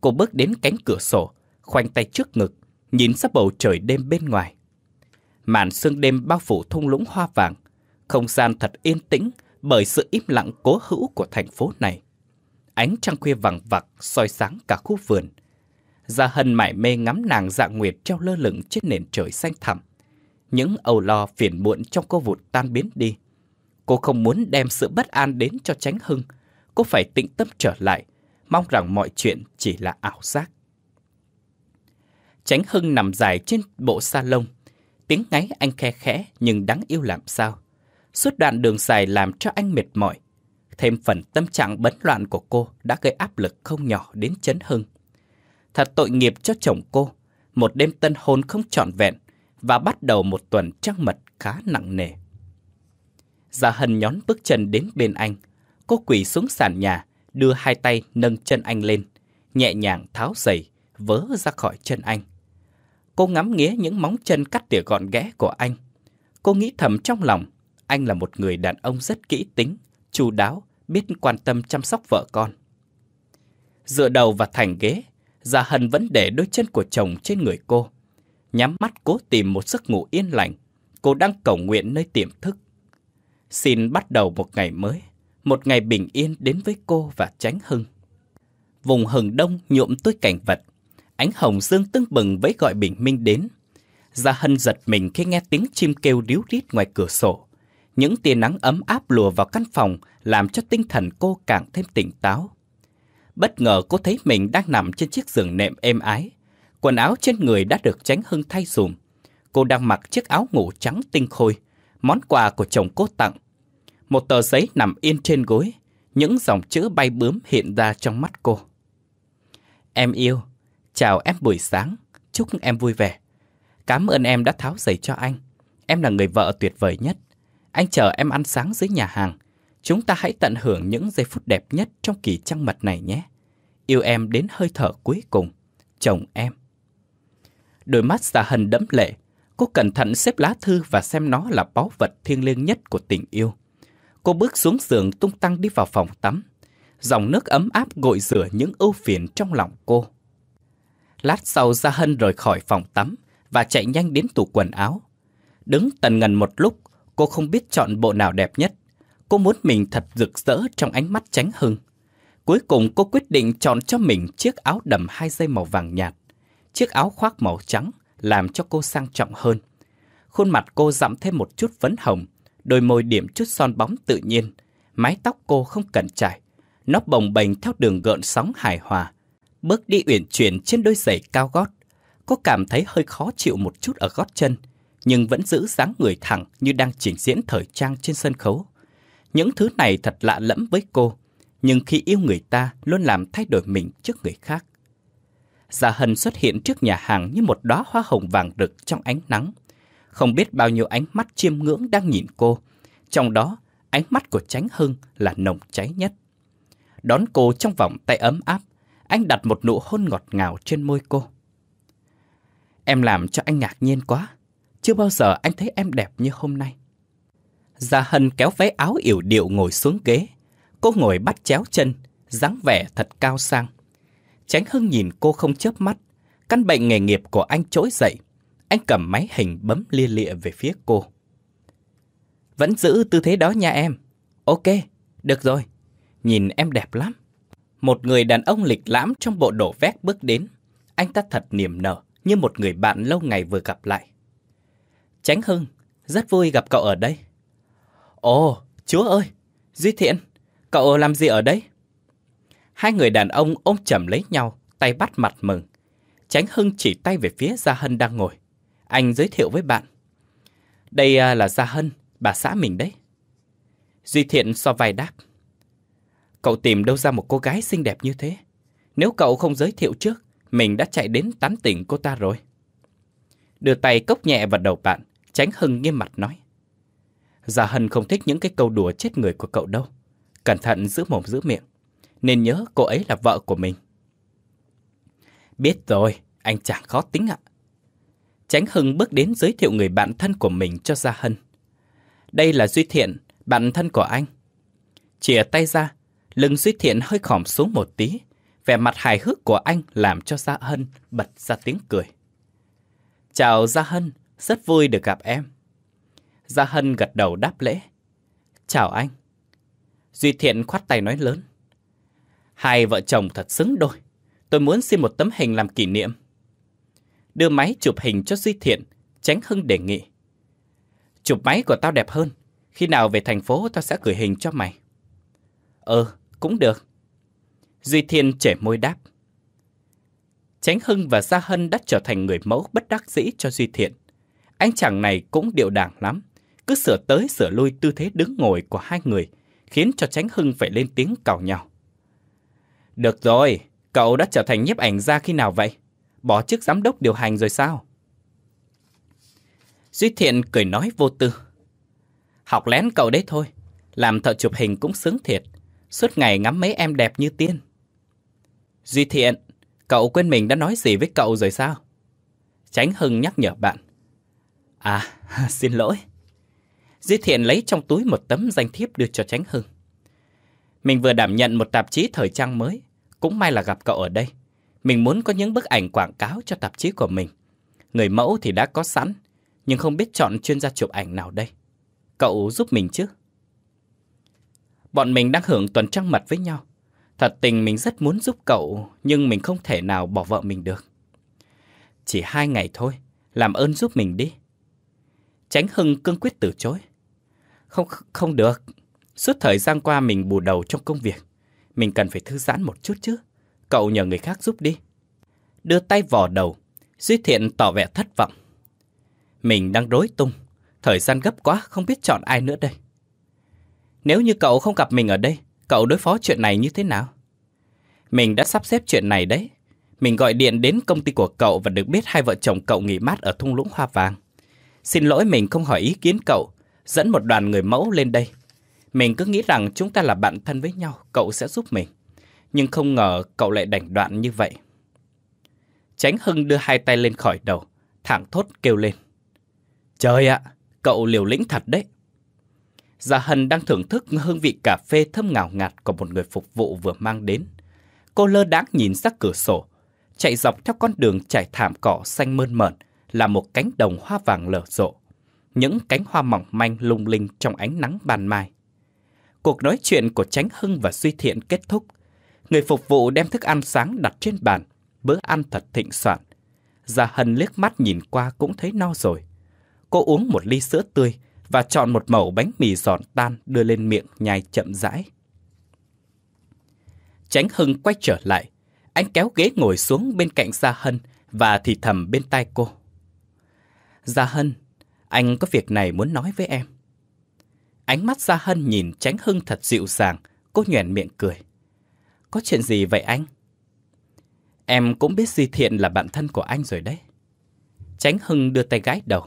Cô bước đến cánh cửa sổ, khoanh tay trước ngực, nhìn ra bầu trời đêm bên ngoài. Màn sương đêm bao phủ thung lũng hoa vàng. Không gian thật yên tĩnh bởi sự im lặng cố hữu của thành phố này. Ánh trăng khuya vàng vặc soi sáng cả khu vườn, Gia Hân mải mê ngắm nàng dạng nguyệt treo lơ lửng trên nền trời xanh thẳm. Những âu lo phiền muộn trong cô vụt tan biến đi. Cô không muốn đem sự bất an đến cho tránh hưng. Cô phải tĩnh tâm trở lại, mong rằng mọi chuyện chỉ là ảo giác. Tránh hưng nằm dài trên bộ sa lông. Tiếng ngáy anh khe khẽ nhưng đáng yêu làm sao. Suốt đoạn đường dài làm cho anh mệt mỏi. Thêm phần tâm trạng bấn loạn của cô đã gây áp lực không nhỏ đến chấn hưng. Thật tội nghiệp cho chồng cô, một đêm tân hôn không trọn vẹn và bắt đầu một tuần trăng mật khá nặng nề. Gia hần nhón bước chân đến bên anh, cô quỳ xuống sàn nhà, đưa hai tay nâng chân anh lên, nhẹ nhàng tháo giày, vớ ra khỏi chân anh. Cô ngắm nghía những móng chân cắt tỉa gọn ghẽ của anh. Cô nghĩ thầm trong lòng, anh là một người đàn ông rất kỹ tính, chu đáo, biết quan tâm chăm sóc vợ con. Dựa đầu vào thành ghế, Dạ Hân vẫn để đôi chân của chồng trên người cô. Nhắm mắt cố tìm một giấc ngủ yên lành. Cô đang cầu nguyện nơi tiềm thức. Xin bắt đầu một ngày mới. Một ngày bình yên đến với cô và tránh hưng. Vùng hừng đông nhuộm tối cảnh vật. Ánh hồng dương tưng bừng với gọi bình minh đến. Gia Hân giật mình khi nghe tiếng chim kêu ríu rít ngoài cửa sổ. Những tia nắng ấm áp lùa vào căn phòng làm cho tinh thần cô càng thêm tỉnh táo. Bất ngờ cô thấy mình đang nằm trên chiếc giường nệm êm ái. Quần áo trên người đã được tránh hưng thay dùm. Cô đang mặc chiếc áo ngủ trắng tinh khôi, món quà của chồng cô tặng. Một tờ giấy nằm yên trên gối, những dòng chữ bay bướm hiện ra trong mắt cô. Em yêu, chào em buổi sáng, chúc em vui vẻ. Cảm ơn em đã tháo giày cho anh. Em là người vợ tuyệt vời nhất. Anh chờ em ăn sáng dưới nhà hàng. Chúng ta hãy tận hưởng những giây phút đẹp nhất trong kỳ trăng mật này nhé yêu em đến hơi thở cuối cùng, chồng em. Đôi mắt xà hân đẫm lệ, cô cẩn thận xếp lá thư và xem nó là báu vật thiêng liêng nhất của tình yêu. Cô bước xuống giường tung tăng đi vào phòng tắm. Dòng nước ấm áp gội rửa những ưu phiền trong lòng cô. Lát sau Gia Hân rời khỏi phòng tắm và chạy nhanh đến tủ quần áo. Đứng tần ngần một lúc, cô không biết chọn bộ nào đẹp nhất. Cô muốn mình thật rực rỡ trong ánh mắt tránh hưng. Cuối cùng cô quyết định chọn cho mình chiếc áo đầm hai dây màu vàng nhạt. Chiếc áo khoác màu trắng làm cho cô sang trọng hơn. Khuôn mặt cô dặm thêm một chút phấn hồng, đôi môi điểm chút son bóng tự nhiên. Mái tóc cô không cần trải, nó bồng bềnh theo đường gợn sóng hài hòa. Bước đi uyển chuyển trên đôi giày cao gót, cô cảm thấy hơi khó chịu một chút ở gót chân, nhưng vẫn giữ dáng người thẳng như đang trình diễn thời trang trên sân khấu. Những thứ này thật lạ lẫm với cô nhưng khi yêu người ta luôn làm thay đổi mình trước người khác. Gia dạ Hân xuất hiện trước nhà hàng như một đóa hoa hồng vàng rực trong ánh nắng. Không biết bao nhiêu ánh mắt chiêm ngưỡng đang nhìn cô. Trong đó, ánh mắt của Tránh Hưng là nồng cháy nhất. Đón cô trong vòng tay ấm áp, anh đặt một nụ hôn ngọt ngào trên môi cô. Em làm cho anh ngạc nhiên quá. Chưa bao giờ anh thấy em đẹp như hôm nay. Gia dạ Hân kéo váy áo yểu điệu ngồi xuống ghế, Cô ngồi bắt chéo chân, dáng vẻ thật cao sang. Tránh Hưng nhìn cô không chớp mắt, căn bệnh nghề nghiệp của anh trỗi dậy. Anh cầm máy hình bấm lia lịa về phía cô. Vẫn giữ tư thế đó nha em. Ok, được rồi. Nhìn em đẹp lắm. Một người đàn ông lịch lãm trong bộ đồ vét bước đến. Anh ta thật niềm nở như một người bạn lâu ngày vừa gặp lại. Tránh Hưng, rất vui gặp cậu ở đây. Ồ, chúa ơi, Duy Thiện, Cậu làm gì ở đây? Hai người đàn ông ôm chầm lấy nhau, tay bắt mặt mừng. Tránh Hưng chỉ tay về phía Gia Hân đang ngồi. Anh giới thiệu với bạn. Đây à, là Gia Hân, bà xã mình đấy. Duy Thiện so vai đáp. Cậu tìm đâu ra một cô gái xinh đẹp như thế? Nếu cậu không giới thiệu trước, mình đã chạy đến tán tỉnh cô ta rồi. Đưa tay cốc nhẹ vào đầu bạn, Tránh Hưng nghiêm mặt nói. Gia Hân không thích những cái câu đùa chết người của cậu đâu cẩn thận giữ mồm giữ miệng, nên nhớ cô ấy là vợ của mình. Biết rồi, anh chẳng khó tính ạ. Tránh Hưng bước đến giới thiệu người bạn thân của mình cho Gia Hân. Đây là Duy Thiện, bạn thân của anh. Chìa tay ra, lưng Duy Thiện hơi khòm xuống một tí, vẻ mặt hài hước của anh làm cho Gia Hân bật ra tiếng cười. Chào Gia Hân, rất vui được gặp em. Gia Hân gật đầu đáp lễ. Chào anh. Duy Thiện khoát tay nói lớn. Hai vợ chồng thật xứng đôi. Tôi muốn xin một tấm hình làm kỷ niệm. Đưa máy chụp hình cho Duy Thiện, tránh Hưng đề nghị. Chụp máy của tao đẹp hơn. Khi nào về thành phố tao sẽ gửi hình cho mày. Ờ, cũng được. Duy Thiên trẻ môi đáp. Tránh Hưng và Gia Hân đã trở thành người mẫu bất đắc dĩ cho Duy Thiện. Anh chàng này cũng điệu đàng lắm, cứ sửa tới sửa lui tư thế đứng ngồi của hai người khiến cho Tránh Hưng phải lên tiếng cào nhau. Được rồi, cậu đã trở thành nhiếp ảnh gia khi nào vậy? Bỏ chức giám đốc điều hành rồi sao? Duy Thiện cười nói vô tư. Học lén cậu đấy thôi, làm thợ chụp hình cũng sướng thiệt, suốt ngày ngắm mấy em đẹp như tiên. Duy Thiện, cậu quên mình đã nói gì với cậu rồi sao? Tránh Hưng nhắc nhở bạn. À, [LAUGHS] xin lỗi. Di Thiện lấy trong túi một tấm danh thiếp đưa cho Tránh Hưng. Mình vừa đảm nhận một tạp chí thời trang mới, cũng may là gặp cậu ở đây. Mình muốn có những bức ảnh quảng cáo cho tạp chí của mình. Người mẫu thì đã có sẵn, nhưng không biết chọn chuyên gia chụp ảnh nào đây. Cậu giúp mình chứ? Bọn mình đang hưởng tuần trăng mật với nhau. Thật tình mình rất muốn giúp cậu, nhưng mình không thể nào bỏ vợ mình được. Chỉ hai ngày thôi, làm ơn giúp mình đi. Tránh Hưng cương quyết từ chối. Không, không được. Suốt thời gian qua mình bù đầu trong công việc. Mình cần phải thư giãn một chút chứ. Cậu nhờ người khác giúp đi. Đưa tay vò đầu, Duy Thiện tỏ vẻ thất vọng. Mình đang rối tung. Thời gian gấp quá, không biết chọn ai nữa đây. Nếu như cậu không gặp mình ở đây, cậu đối phó chuyện này như thế nào? Mình đã sắp xếp chuyện này đấy. Mình gọi điện đến công ty của cậu và được biết hai vợ chồng cậu nghỉ mát ở thung lũng Hoa Vàng. Xin lỗi mình không hỏi ý kiến cậu, dẫn một đoàn người mẫu lên đây. Mình cứ nghĩ rằng chúng ta là bạn thân với nhau, cậu sẽ giúp mình. Nhưng không ngờ cậu lại đảnh đoạn như vậy. Tránh Hưng đưa hai tay lên khỏi đầu, thẳng thốt kêu lên. Trời ạ, cậu liều lĩnh thật đấy. Gia Hân đang thưởng thức hương vị cà phê thơm ngào ngạt của một người phục vụ vừa mang đến. Cô lơ đãng nhìn ra cửa sổ, chạy dọc theo con đường trải thảm cỏ xanh mơn mởn là một cánh đồng hoa vàng lở rộ những cánh hoa mỏng manh lung linh trong ánh nắng ban mai. Cuộc nói chuyện của Tránh Hưng và duy Thiện kết thúc. Người phục vụ đem thức ăn sáng đặt trên bàn, bữa ăn thật thịnh soạn. Gia Hân liếc mắt nhìn qua cũng thấy no rồi. Cô uống một ly sữa tươi và chọn một mẩu bánh mì giòn tan đưa lên miệng nhai chậm rãi. Tránh Hưng quay trở lại, anh kéo ghế ngồi xuống bên cạnh Gia Hân và thì thầm bên tai cô. Gia Hân, anh có việc này muốn nói với em. Ánh mắt Gia Hân nhìn Tránh Hưng thật dịu dàng, cô nhoẻn miệng cười. Có chuyện gì vậy anh? Em cũng biết Di Thiện là bạn thân của anh rồi đấy. Tránh Hưng đưa tay gái đầu.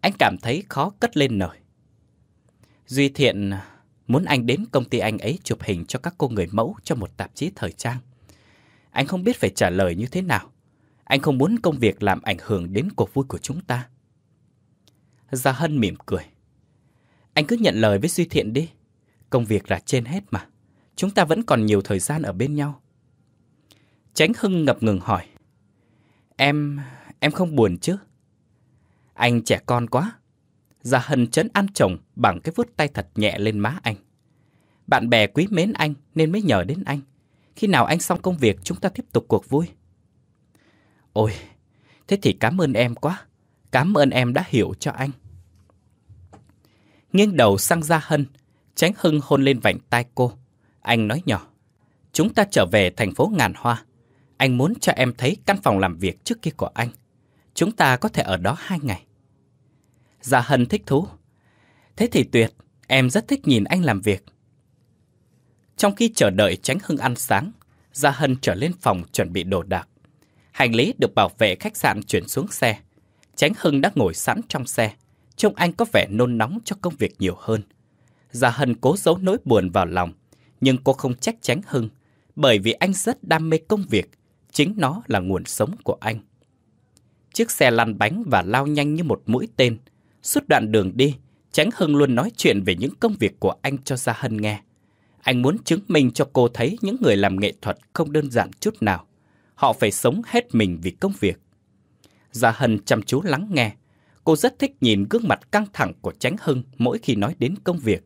Anh cảm thấy khó cất lên nổi. Duy Thiện muốn anh đến công ty anh ấy chụp hình cho các cô người mẫu cho một tạp chí thời trang. Anh không biết phải trả lời như thế nào. Anh không muốn công việc làm ảnh hưởng đến cuộc vui của chúng ta. Gia Hân mỉm cười. Anh cứ nhận lời với Duy Thiện đi. Công việc là trên hết mà. Chúng ta vẫn còn nhiều thời gian ở bên nhau. Tránh Hưng ngập ngừng hỏi. Em... em không buồn chứ? Anh trẻ con quá. Gia Hân chấn an chồng bằng cái vuốt tay thật nhẹ lên má anh. Bạn bè quý mến anh nên mới nhờ đến anh. Khi nào anh xong công việc chúng ta tiếp tục cuộc vui. Ôi, thế thì cảm ơn em quá. Cảm ơn em đã hiểu cho anh. Nghiêng đầu sang Gia Hân, tránh Hưng hôn lên vành tai cô. Anh nói nhỏ, chúng ta trở về thành phố ngàn hoa. Anh muốn cho em thấy căn phòng làm việc trước kia của anh. Chúng ta có thể ở đó hai ngày. Gia Hân thích thú. Thế thì tuyệt, em rất thích nhìn anh làm việc. Trong khi chờ đợi tránh Hưng ăn sáng, Gia Hân trở lên phòng chuẩn bị đồ đạc. Hành lý được bảo vệ khách sạn chuyển xuống xe. Tránh Hưng đã ngồi sẵn trong xe, trông anh có vẻ nôn nóng cho công việc nhiều hơn. Gia Hân cố giấu nỗi buồn vào lòng, nhưng cô không trách Tránh Hưng, bởi vì anh rất đam mê công việc, chính nó là nguồn sống của anh. Chiếc xe lăn bánh và lao nhanh như một mũi tên. Suốt đoạn đường đi, Tránh Hưng luôn nói chuyện về những công việc của anh cho Gia Hân nghe. Anh muốn chứng minh cho cô thấy những người làm nghệ thuật không đơn giản chút nào. Họ phải sống hết mình vì công việc. Gia Hân chăm chú lắng nghe. Cô rất thích nhìn gương mặt căng thẳng của Tránh Hưng mỗi khi nói đến công việc.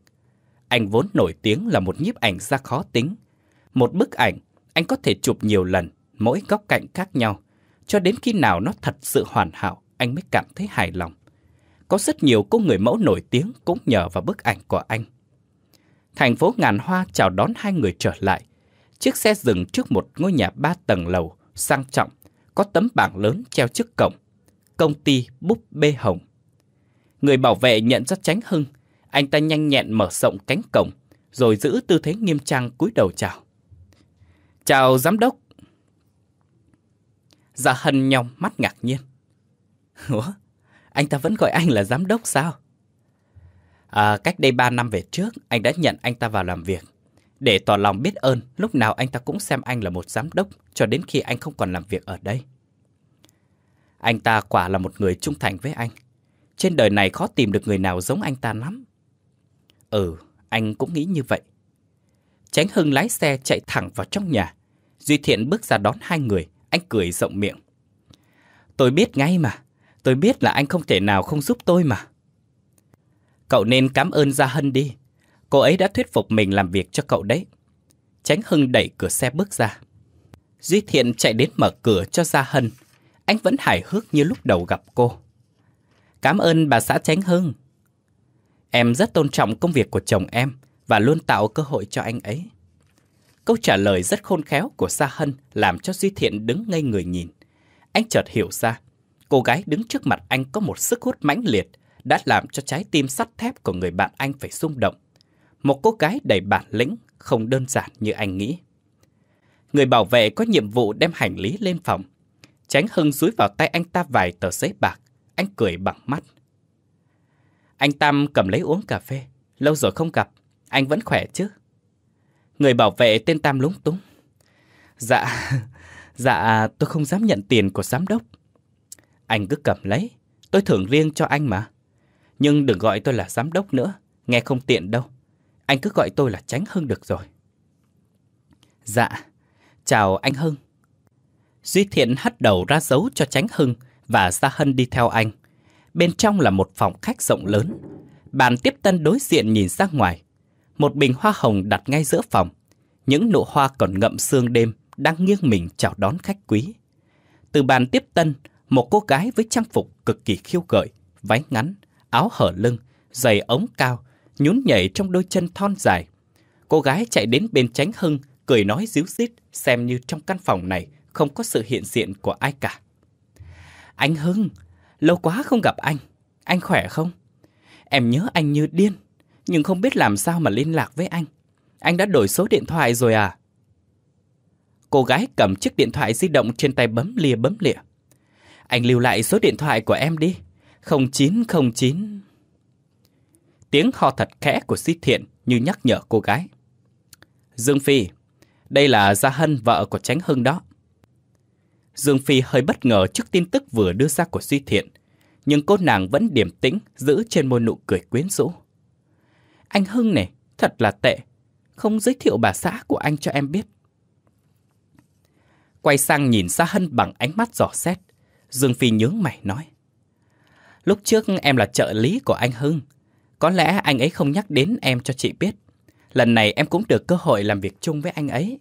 Anh vốn nổi tiếng là một nhiếp ảnh gia khó tính. Một bức ảnh, anh có thể chụp nhiều lần, mỗi góc cạnh khác nhau. Cho đến khi nào nó thật sự hoàn hảo, anh mới cảm thấy hài lòng. Có rất nhiều cô người mẫu nổi tiếng cũng nhờ vào bức ảnh của anh. Thành phố ngàn hoa chào đón hai người trở lại. Chiếc xe dừng trước một ngôi nhà ba tầng lầu, sang trọng, có tấm bảng lớn treo trước cổng công ty Búp Bê Hồng. Người bảo vệ nhận ra Tránh Hưng, anh ta nhanh nhẹn mở rộng cánh cổng, rồi giữ tư thế nghiêm trang cúi đầu chào. Chào giám đốc. Dạ hân nhong mắt ngạc nhiên. Ủa, anh ta vẫn gọi anh là giám đốc sao? À, cách đây 3 năm về trước, anh đã nhận anh ta vào làm việc. Để tỏ lòng biết ơn, lúc nào anh ta cũng xem anh là một giám đốc cho đến khi anh không còn làm việc ở đây. Anh ta quả là một người trung thành với anh. Trên đời này khó tìm được người nào giống anh ta lắm. Ừ, anh cũng nghĩ như vậy. Tránh Hưng lái xe chạy thẳng vào trong nhà. Duy Thiện bước ra đón hai người, anh cười rộng miệng. Tôi biết ngay mà, tôi biết là anh không thể nào không giúp tôi mà. Cậu nên cảm ơn Gia Hân đi, cô ấy đã thuyết phục mình làm việc cho cậu đấy. Tránh Hưng đẩy cửa xe bước ra. Duy Thiện chạy đến mở cửa cho Gia Hân anh vẫn hài hước như lúc đầu gặp cô. Cảm ơn bà xã Tránh Hưng. Em rất tôn trọng công việc của chồng em và luôn tạo cơ hội cho anh ấy. Câu trả lời rất khôn khéo của Sa Hân làm cho Duy Thiện đứng ngây người nhìn. Anh chợt hiểu ra, cô gái đứng trước mặt anh có một sức hút mãnh liệt đã làm cho trái tim sắt thép của người bạn anh phải rung động. Một cô gái đầy bản lĩnh không đơn giản như anh nghĩ. Người bảo vệ có nhiệm vụ đem hành lý lên phòng Tránh Hưng dúi vào tay anh ta vài tờ giấy bạc, anh cười bằng mắt. Anh Tam cầm lấy uống cà phê, lâu rồi không gặp, anh vẫn khỏe chứ? Người bảo vệ tên Tam lúng túng. Dạ, [LAUGHS] dạ tôi không dám nhận tiền của giám đốc. Anh cứ cầm lấy, tôi thưởng riêng cho anh mà. Nhưng đừng gọi tôi là giám đốc nữa, nghe không tiện đâu. Anh cứ gọi tôi là Tránh Hưng được rồi. Dạ, chào anh Hưng. Duy Thiện hất đầu ra dấu cho tránh hưng và Gia Hân đi theo anh. Bên trong là một phòng khách rộng lớn. Bàn tiếp tân đối diện nhìn ra ngoài. Một bình hoa hồng đặt ngay giữa phòng. Những nụ hoa còn ngậm sương đêm đang nghiêng mình chào đón khách quý. Từ bàn tiếp tân, một cô gái với trang phục cực kỳ khiêu gợi, váy ngắn, áo hở lưng, giày ống cao, nhún nhảy trong đôi chân thon dài. Cô gái chạy đến bên tránh hưng, cười nói díu dít xem như trong căn phòng này không có sự hiện diện của ai cả. Anh Hưng, lâu quá không gặp anh, anh khỏe không? Em nhớ anh như điên, nhưng không biết làm sao mà liên lạc với anh. Anh đã đổi số điện thoại rồi à? Cô gái cầm chiếc điện thoại di động trên tay bấm lìa bấm lịa. Anh lưu lại số điện thoại của em đi, 0909. Tiếng ho thật khẽ của Di Thiện như nhắc nhở cô gái. Dương Phi, đây là Gia Hân, vợ của Tránh Hưng đó. Dương Phi hơi bất ngờ trước tin tức vừa đưa ra của Duy Thiện, nhưng cô nàng vẫn điềm tĩnh giữ trên môi nụ cười quyến rũ. Anh Hưng này, thật là tệ, không giới thiệu bà xã của anh cho em biết. Quay sang nhìn xa Hân bằng ánh mắt giỏ xét, Dương Phi nhướng mày nói. Lúc trước em là trợ lý của anh Hưng, có lẽ anh ấy không nhắc đến em cho chị biết. Lần này em cũng được cơ hội làm việc chung với anh ấy.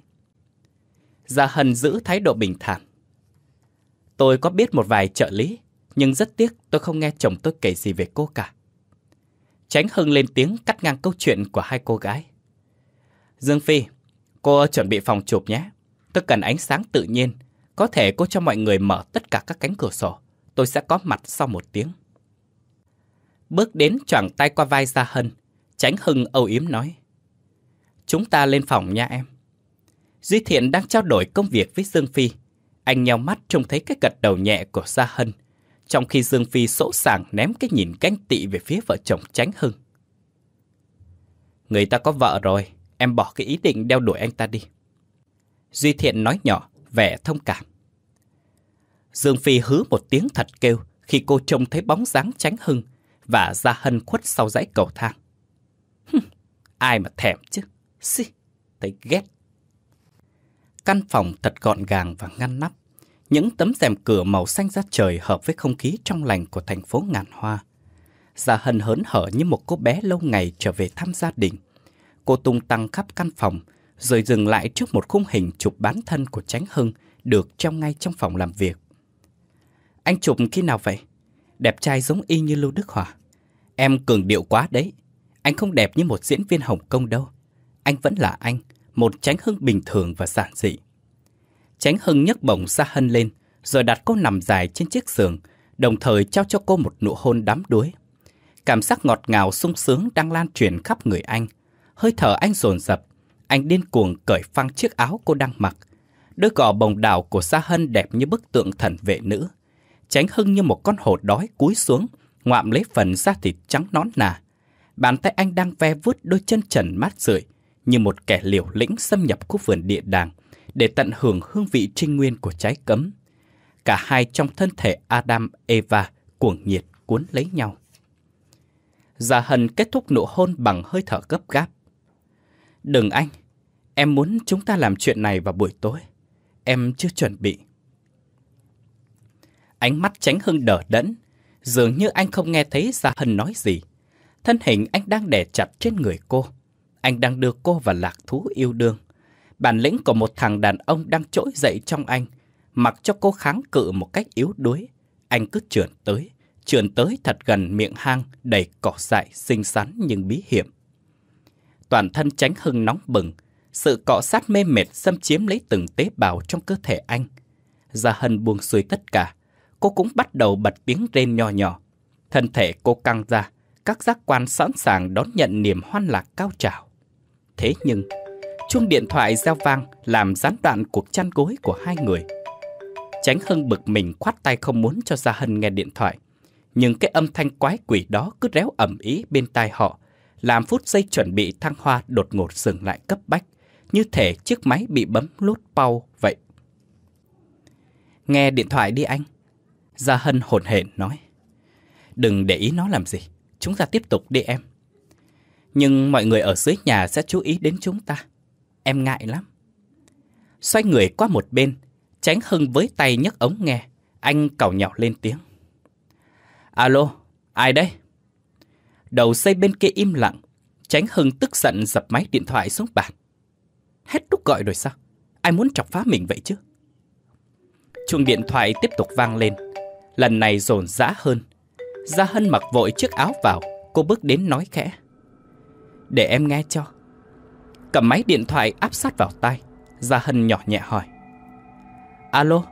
Gia Hân giữ thái độ bình thản, Tôi có biết một vài trợ lý, nhưng rất tiếc tôi không nghe chồng tôi kể gì về cô cả. Tránh Hưng lên tiếng cắt ngang câu chuyện của hai cô gái. Dương Phi, cô chuẩn bị phòng chụp nhé. Tôi cần ánh sáng tự nhiên. Có thể cô cho mọi người mở tất cả các cánh cửa sổ. Tôi sẽ có mặt sau một tiếng. Bước đến choàng tay qua vai Gia Hân, Tránh Hưng âu yếm nói. Chúng ta lên phòng nha em. Duy Thiện đang trao đổi công việc với Dương Phi anh nheo mắt trông thấy cái gật đầu nhẹ của Gia Hân, trong khi Dương Phi sỗ sàng ném cái nhìn canh tị về phía vợ chồng Tránh Hưng. Người ta có vợ rồi, em bỏ cái ý định đeo đuổi anh ta đi. Duy Thiện nói nhỏ, vẻ thông cảm. Dương Phi hứ một tiếng thật kêu khi cô trông thấy bóng dáng Tránh Hưng và Gia Hân khuất sau dãy cầu thang. ai mà thèm chứ, xì, thấy ghét. Căn phòng thật gọn gàng và ngăn nắp. Những tấm rèm cửa màu xanh ra trời hợp với không khí trong lành của thành phố ngàn hoa. Gia Hân hớn hở như một cô bé lâu ngày trở về thăm gia đình. Cô tung tăng khắp căn phòng, rồi dừng lại trước một khung hình chụp bán thân của Tránh Hưng được treo ngay trong phòng làm việc. Anh chụp khi nào vậy? Đẹp trai giống y như Lưu Đức Hòa. Em cường điệu quá đấy. Anh không đẹp như một diễn viên Hồng Kông đâu. Anh vẫn là anh, một Tránh Hưng bình thường và giản dị. Tránh Hưng nhấc bổng ra Hân lên, rồi đặt cô nằm dài trên chiếc giường, đồng thời trao cho cô một nụ hôn đắm đuối. Cảm giác ngọt ngào sung sướng đang lan truyền khắp người anh. Hơi thở anh dồn dập, anh điên cuồng cởi phăng chiếc áo cô đang mặc. Đôi gò bồng đảo của Sa Hân đẹp như bức tượng thần vệ nữ. Tránh Hưng như một con hổ đói cúi xuống, ngoạm lấy phần da thịt trắng nón nà. Bàn tay anh đang ve vuốt đôi chân trần mát rượi, như một kẻ liều lĩnh xâm nhập khu vườn địa đàng để tận hưởng hương vị trinh nguyên của trái cấm. Cả hai trong thân thể Adam Eva cuồng nhiệt cuốn lấy nhau. Già Hân kết thúc nụ hôn bằng hơi thở gấp gáp. Đừng anh, em muốn chúng ta làm chuyện này vào buổi tối. Em chưa chuẩn bị. Ánh mắt tránh hưng đờ đẫn, dường như anh không nghe thấy Gia Hân nói gì. Thân hình anh đang đè chặt trên người cô. Anh đang đưa cô vào lạc thú yêu đương. Bản lĩnh của một thằng đàn ông đang trỗi dậy trong anh, mặc cho cô kháng cự một cách yếu đuối, anh cứ trườn tới, trườn tới thật gần miệng hang đầy cỏ dại xinh xắn nhưng bí hiểm. Toàn thân tránh hưng nóng bừng, sự cọ sát mê mệt xâm chiếm lấy từng tế bào trong cơ thể anh. Gia Hân buông xuôi tất cả, cô cũng bắt đầu bật tiếng rên nho nhỏ. Thân thể cô căng ra, các giác quan sẵn sàng đón nhận niềm hoan lạc cao trào. Thế nhưng, chuông điện thoại reo vang làm gián đoạn cuộc chăn gối của hai người. Tránh Hưng bực mình khoát tay không muốn cho Gia Hân nghe điện thoại. Nhưng cái âm thanh quái quỷ đó cứ réo ẩm ý bên tai họ, làm phút giây chuẩn bị thăng hoa đột ngột dừng lại cấp bách, như thể chiếc máy bị bấm lút pau vậy. Nghe điện thoại đi anh. Gia Hân hồn hển nói. Đừng để ý nó làm gì, chúng ta tiếp tục đi em. Nhưng mọi người ở dưới nhà sẽ chú ý đến chúng ta em ngại lắm. Xoay người qua một bên, tránh Hưng với tay nhấc ống nghe, anh cào nhỏ lên tiếng. Alo, ai đây? Đầu dây bên kia im lặng, tránh Hưng tức giận dập máy điện thoại xuống bàn. Hết lúc gọi rồi sao? Ai muốn chọc phá mình vậy chứ? Chuông điện thoại tiếp tục vang lên, lần này rồn rã hơn. Gia Hân mặc vội chiếc áo vào, cô bước đến nói khẽ. Để em nghe cho cầm máy điện thoại áp sát vào tay, Gia Hân nhỏ nhẹ hỏi. Alo,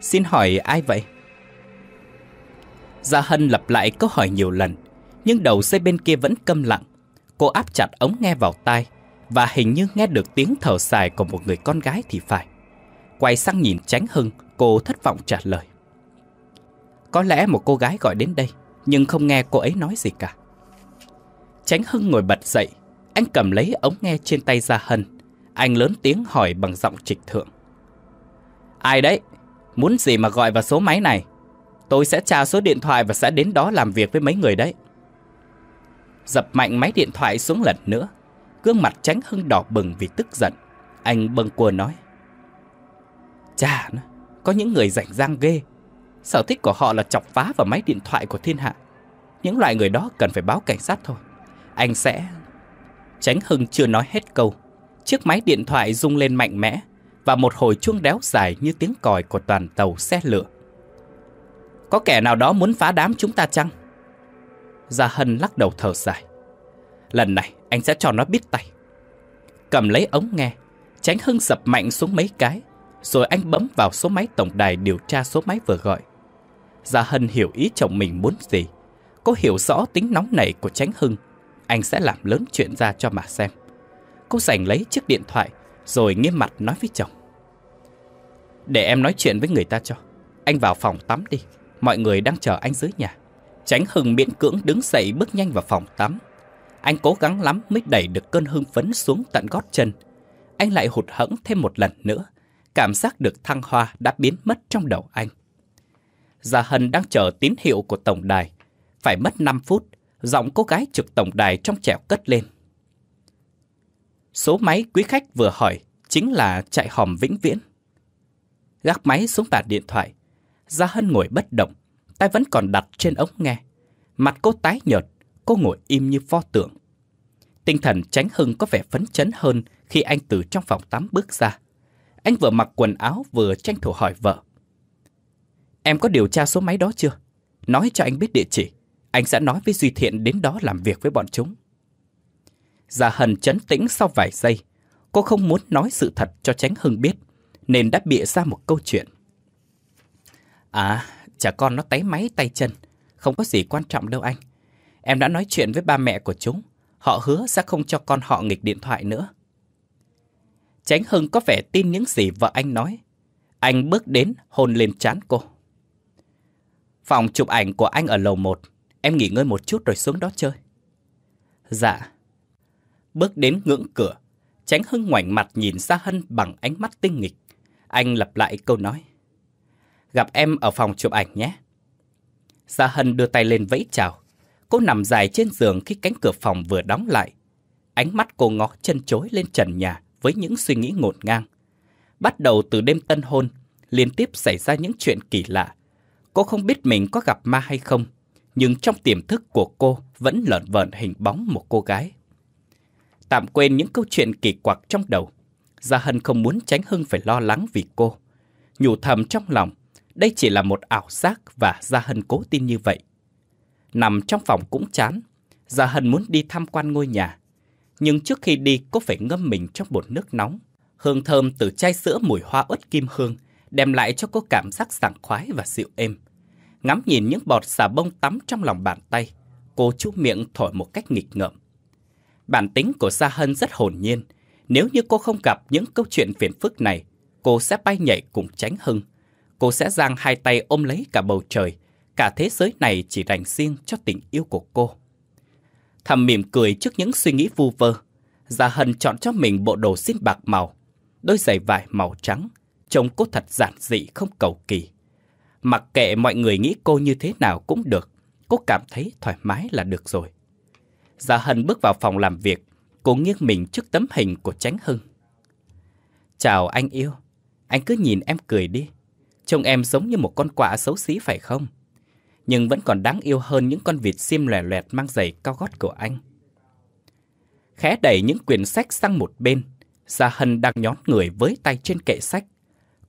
xin hỏi ai vậy? Gia Hân lặp lại câu hỏi nhiều lần, nhưng đầu dây bên kia vẫn câm lặng. Cô áp chặt ống nghe vào tai và hình như nghe được tiếng thở dài của một người con gái thì phải. Quay sang nhìn Tránh Hưng, cô thất vọng trả lời. Có lẽ một cô gái gọi đến đây, nhưng không nghe cô ấy nói gì cả. Tránh Hưng ngồi bật dậy, anh cầm lấy ống nghe trên tay ra Hân. Anh lớn tiếng hỏi bằng giọng trịch thượng. Ai đấy? Muốn gì mà gọi vào số máy này? Tôi sẽ tra số điện thoại và sẽ đến đó làm việc với mấy người đấy. Dập mạnh máy điện thoại xuống lần nữa. Gương mặt tránh hưng đỏ bừng vì tức giận. Anh bâng cua nói. Chà, có những người rảnh rang ghê. Sở thích của họ là chọc phá vào máy điện thoại của thiên hạ. Những loại người đó cần phải báo cảnh sát thôi. Anh sẽ Tránh Hưng chưa nói hết câu. Chiếc máy điện thoại rung lên mạnh mẽ và một hồi chuông đéo dài như tiếng còi của toàn tàu xe lửa. Có kẻ nào đó muốn phá đám chúng ta chăng? Gia Hân lắc đầu thở dài. Lần này anh sẽ cho nó biết tay. Cầm lấy ống nghe, Tránh Hưng sập mạnh xuống mấy cái, rồi anh bấm vào số máy tổng đài điều tra số máy vừa gọi. Gia Hân hiểu ý chồng mình muốn gì. có hiểu rõ tính nóng nảy của Tránh Hưng anh sẽ làm lớn chuyện ra cho mà xem. Cô giành lấy chiếc điện thoại rồi nghiêm mặt nói với chồng. Để em nói chuyện với người ta cho. Anh vào phòng tắm đi. Mọi người đang chờ anh dưới nhà. Tránh Hưng miễn cưỡng đứng dậy bước nhanh vào phòng tắm. Anh cố gắng lắm mới đẩy được cơn hưng phấn xuống tận gót chân. Anh lại hụt hẫng thêm một lần nữa. Cảm giác được thăng hoa đã biến mất trong đầu anh. Gia Hân đang chờ tín hiệu của tổng đài. Phải mất 5 phút giọng cô gái trực tổng đài trong trẻo cất lên. Số máy quý khách vừa hỏi chính là chạy hòm vĩnh viễn. Gác máy xuống bàn điện thoại, Gia Hân ngồi bất động, tay vẫn còn đặt trên ống nghe. Mặt cô tái nhợt, cô ngồi im như pho tượng. Tinh thần Tránh Hưng có vẻ phấn chấn hơn khi anh từ trong phòng tắm bước ra. Anh vừa mặc quần áo vừa tranh thủ hỏi vợ. Em có điều tra số máy đó chưa? Nói cho anh biết địa chỉ anh sẽ nói với Duy Thiện đến đó làm việc với bọn chúng. Dạ Hân chấn tĩnh sau vài giây. Cô không muốn nói sự thật cho tránh Hưng biết, nên đã bịa ra một câu chuyện. À, trẻ con nó tái máy tay chân, không có gì quan trọng đâu anh. Em đã nói chuyện với ba mẹ của chúng, họ hứa sẽ không cho con họ nghịch điện thoại nữa. Tránh Hưng có vẻ tin những gì vợ anh nói. Anh bước đến hôn lên trán cô. Phòng chụp ảnh của anh ở lầu 1 Em nghỉ ngơi một chút rồi xuống đó chơi. Dạ. Bước đến ngưỡng cửa, Tránh Hưng ngoảnh mặt nhìn Sa Hân bằng ánh mắt tinh nghịch. Anh lặp lại câu nói. Gặp em ở phòng chụp ảnh nhé. Sa Hân đưa tay lên vẫy chào. Cô nằm dài trên giường khi cánh cửa phòng vừa đóng lại. Ánh mắt cô ngó chân chối lên trần nhà với những suy nghĩ ngột ngang. Bắt đầu từ đêm tân hôn, liên tiếp xảy ra những chuyện kỳ lạ. Cô không biết mình có gặp ma hay không, nhưng trong tiềm thức của cô vẫn lợn vợn hình bóng một cô gái. Tạm quên những câu chuyện kỳ quặc trong đầu, Gia Hân không muốn tránh Hưng phải lo lắng vì cô. Nhủ thầm trong lòng, đây chỉ là một ảo giác và Gia Hân cố tin như vậy. Nằm trong phòng cũng chán, Gia Hân muốn đi tham quan ngôi nhà. Nhưng trước khi đi cô phải ngâm mình trong bột nước nóng. Hương thơm từ chai sữa mùi hoa ớt kim hương đem lại cho cô cảm giác sảng khoái và dịu êm ngắm nhìn những bọt xà bông tắm trong lòng bàn tay. Cô chú miệng thổi một cách nghịch ngợm. Bản tính của Sa Hân rất hồn nhiên. Nếu như cô không gặp những câu chuyện phiền phức này, cô sẽ bay nhảy cùng tránh hưng. Cô sẽ giang hai tay ôm lấy cả bầu trời. Cả thế giới này chỉ dành riêng cho tình yêu của cô. Thầm mỉm cười trước những suy nghĩ vu vơ. Gia Hân chọn cho mình bộ đồ xin bạc màu, đôi giày vải màu trắng, trông cô thật giản dị không cầu kỳ. Mặc kệ mọi người nghĩ cô như thế nào cũng được, cô cảm thấy thoải mái là được rồi. Dạ Hân bước vào phòng làm việc, cô nghiêng mình trước tấm hình của Tránh Hưng. Chào anh yêu, anh cứ nhìn em cười đi. Trông em giống như một con quạ xấu xí phải không? Nhưng vẫn còn đáng yêu hơn những con vịt xiêm lòe loẹt mang giày cao gót của anh. Khẽ đẩy những quyển sách sang một bên, Gia Hân đang nhón người với tay trên kệ sách,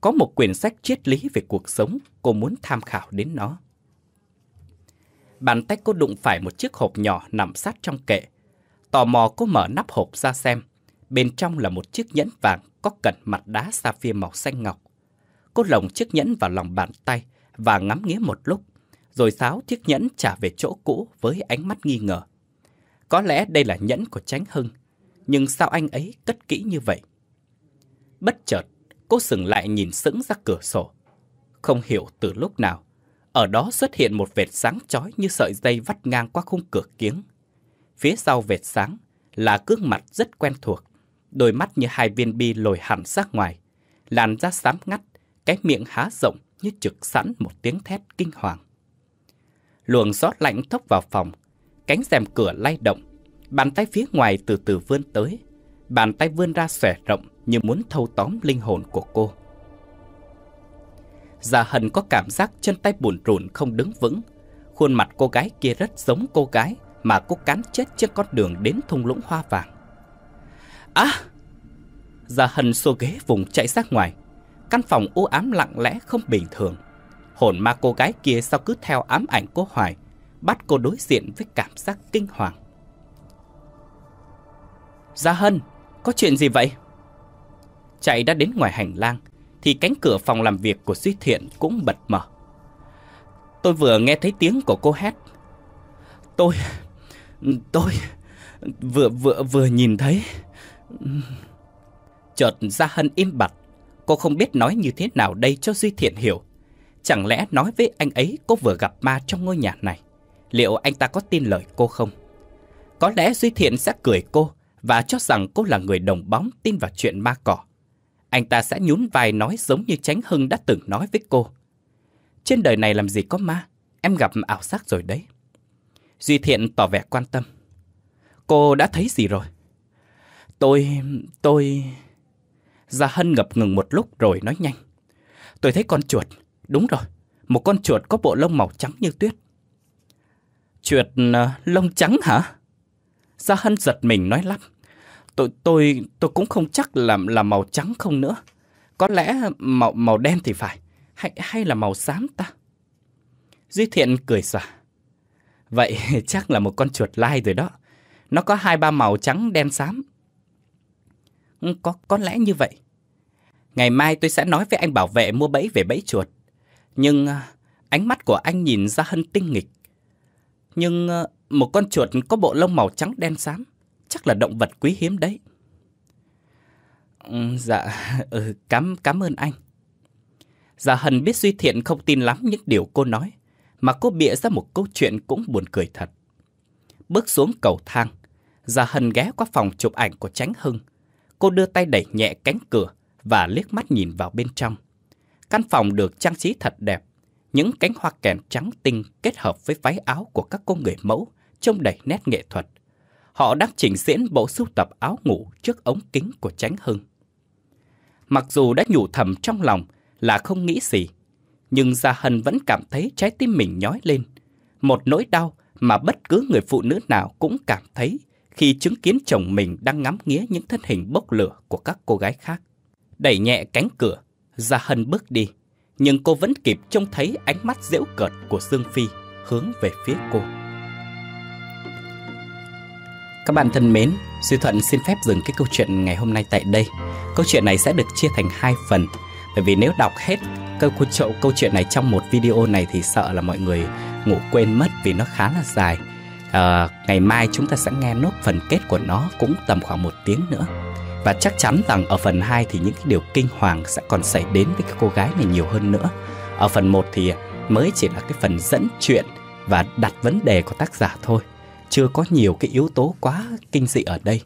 có một quyển sách triết lý về cuộc sống, cô muốn tham khảo đến nó. Bàn tay cô đụng phải một chiếc hộp nhỏ nằm sát trong kệ. Tò mò cô mở nắp hộp ra xem. Bên trong là một chiếc nhẫn vàng có cẩn mặt đá sapphire màu xanh ngọc. Cô lồng chiếc nhẫn vào lòng bàn tay và ngắm nghía một lúc, rồi tháo chiếc nhẫn trả về chỗ cũ với ánh mắt nghi ngờ. Có lẽ đây là nhẫn của Tránh Hưng, nhưng sao anh ấy cất kỹ như vậy? Bất chợt, cô sừng lại nhìn sững ra cửa sổ. Không hiểu từ lúc nào, ở đó xuất hiện một vệt sáng chói như sợi dây vắt ngang qua khung cửa kiếng. Phía sau vệt sáng là gương mặt rất quen thuộc, đôi mắt như hai viên bi lồi hẳn ra ngoài, làn da xám ngắt, cái miệng há rộng như trực sẵn một tiếng thét kinh hoàng. Luồng gió lạnh thốc vào phòng, cánh rèm cửa lay động, bàn tay phía ngoài từ từ vươn tới, bàn tay vươn ra xòe rộng, như muốn thâu tóm linh hồn của cô. Già Hân có cảm giác chân tay bùn rùn không đứng vững. Khuôn mặt cô gái kia rất giống cô gái mà cô cán chết trên con đường đến thung lũng hoa vàng. À! Già Hân xô ghế vùng chạy ra ngoài. Căn phòng u ám lặng lẽ không bình thường. Hồn ma cô gái kia sao cứ theo ám ảnh cô hoài, bắt cô đối diện với cảm giác kinh hoàng. Gia Hân, có chuyện gì vậy? chạy đã đến ngoài hành lang, thì cánh cửa phòng làm việc của duy Thiện cũng bật mở. Tôi vừa nghe thấy tiếng của cô hét. Tôi, tôi vừa vừa vừa nhìn thấy. Chợt ra Hân im bặt, cô không biết nói như thế nào đây cho Duy Thiện hiểu. Chẳng lẽ nói với anh ấy cô vừa gặp ma trong ngôi nhà này? Liệu anh ta có tin lời cô không? Có lẽ Duy Thiện sẽ cười cô và cho rằng cô là người đồng bóng tin vào chuyện ma cỏ anh ta sẽ nhún vai nói giống như Tránh Hưng đã từng nói với cô. Trên đời này làm gì có ma, em gặp ảo giác rồi đấy. Duy Thiện tỏ vẻ quan tâm. Cô đã thấy gì rồi? Tôi... tôi... Gia Hân ngập ngừng một lúc rồi nói nhanh. Tôi thấy con chuột. Đúng rồi, một con chuột có bộ lông màu trắng như tuyết. Chuột uh, lông trắng hả? Gia Hân giật mình nói lắp tôi tôi tôi cũng không chắc là là màu trắng không nữa. Có lẽ màu màu đen thì phải, hay hay là màu xám ta? Duy Thiện cười xòa. Vậy [LAUGHS] chắc là một con chuột lai rồi đó. Nó có hai ba màu trắng đen xám. Ừ, có có lẽ như vậy. Ngày mai tôi sẽ nói với anh bảo vệ mua bẫy về bẫy chuột. Nhưng à, ánh mắt của anh nhìn ra hân tinh nghịch. Nhưng à, một con chuột có bộ lông màu trắng đen xám chắc là động vật quý hiếm đấy. Dạ, ừ, cảm, cảm ơn anh. Dạ Hân biết Duy Thiện không tin lắm những điều cô nói, mà cô bịa ra một câu chuyện cũng buồn cười thật. Bước xuống cầu thang, Dạ Hân ghé qua phòng chụp ảnh của Tránh Hưng. Cô đưa tay đẩy nhẹ cánh cửa và liếc mắt nhìn vào bên trong. Căn phòng được trang trí thật đẹp, những cánh hoa kèn trắng tinh kết hợp với váy áo của các cô người mẫu trông đầy nét nghệ thuật họ đang trình diễn bộ sưu tập áo ngủ trước ống kính của Tránh Hưng. Mặc dù đã nhủ thầm trong lòng là không nghĩ gì, nhưng Gia Hân vẫn cảm thấy trái tim mình nhói lên. Một nỗi đau mà bất cứ người phụ nữ nào cũng cảm thấy khi chứng kiến chồng mình đang ngắm nghía những thân hình bốc lửa của các cô gái khác. Đẩy nhẹ cánh cửa, Gia Hân bước đi, nhưng cô vẫn kịp trông thấy ánh mắt dễu cợt của Dương Phi hướng về phía cô. Các bạn thân mến, Duy Thuận xin phép dừng cái câu chuyện ngày hôm nay tại đây. Câu chuyện này sẽ được chia thành hai phần, bởi vì nếu đọc hết câu câu, câu chuyện này trong một video này thì sợ là mọi người ngủ quên mất vì nó khá là dài. À, ngày mai chúng ta sẽ nghe nốt phần kết của nó cũng tầm khoảng một tiếng nữa. Và chắc chắn rằng ở phần 2 thì những cái điều kinh hoàng sẽ còn xảy đến với các cô gái này nhiều hơn nữa. Ở phần 1 thì mới chỉ là cái phần dẫn chuyện và đặt vấn đề của tác giả thôi chưa có nhiều cái yếu tố quá kinh dị ở đây.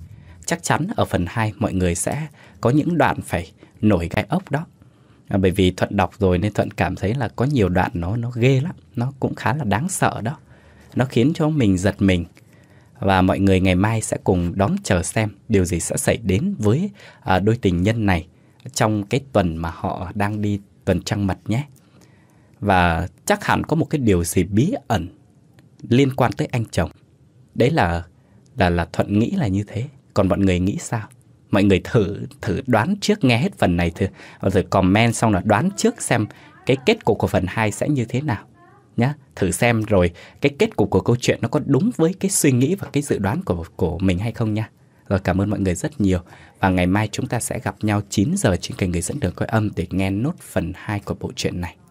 Chắc chắn ở phần 2 mọi người sẽ có những đoạn phải nổi gai ốc đó. À, bởi vì Thuận đọc rồi nên Thuận cảm thấy là có nhiều đoạn nó nó ghê lắm, nó cũng khá là đáng sợ đó. Nó khiến cho mình giật mình. Và mọi người ngày mai sẽ cùng đón chờ xem điều gì sẽ xảy đến với à, đôi tình nhân này trong cái tuần mà họ đang đi tuần trăng mật nhé. Và chắc hẳn có một cái điều gì bí ẩn liên quan tới anh chồng đấy là là là thuận nghĩ là như thế còn mọi người nghĩ sao mọi người thử thử đoán trước nghe hết phần này thử rồi comment xong là đoán trước xem cái kết cục của phần 2 sẽ như thế nào nhá thử xem rồi cái kết cục của câu chuyện nó có đúng với cái suy nghĩ và cái dự đoán của của mình hay không nha rồi cảm ơn mọi người rất nhiều và ngày mai chúng ta sẽ gặp nhau 9 giờ trên kênh người dẫn đường coi âm để nghe nốt phần 2 của bộ truyện này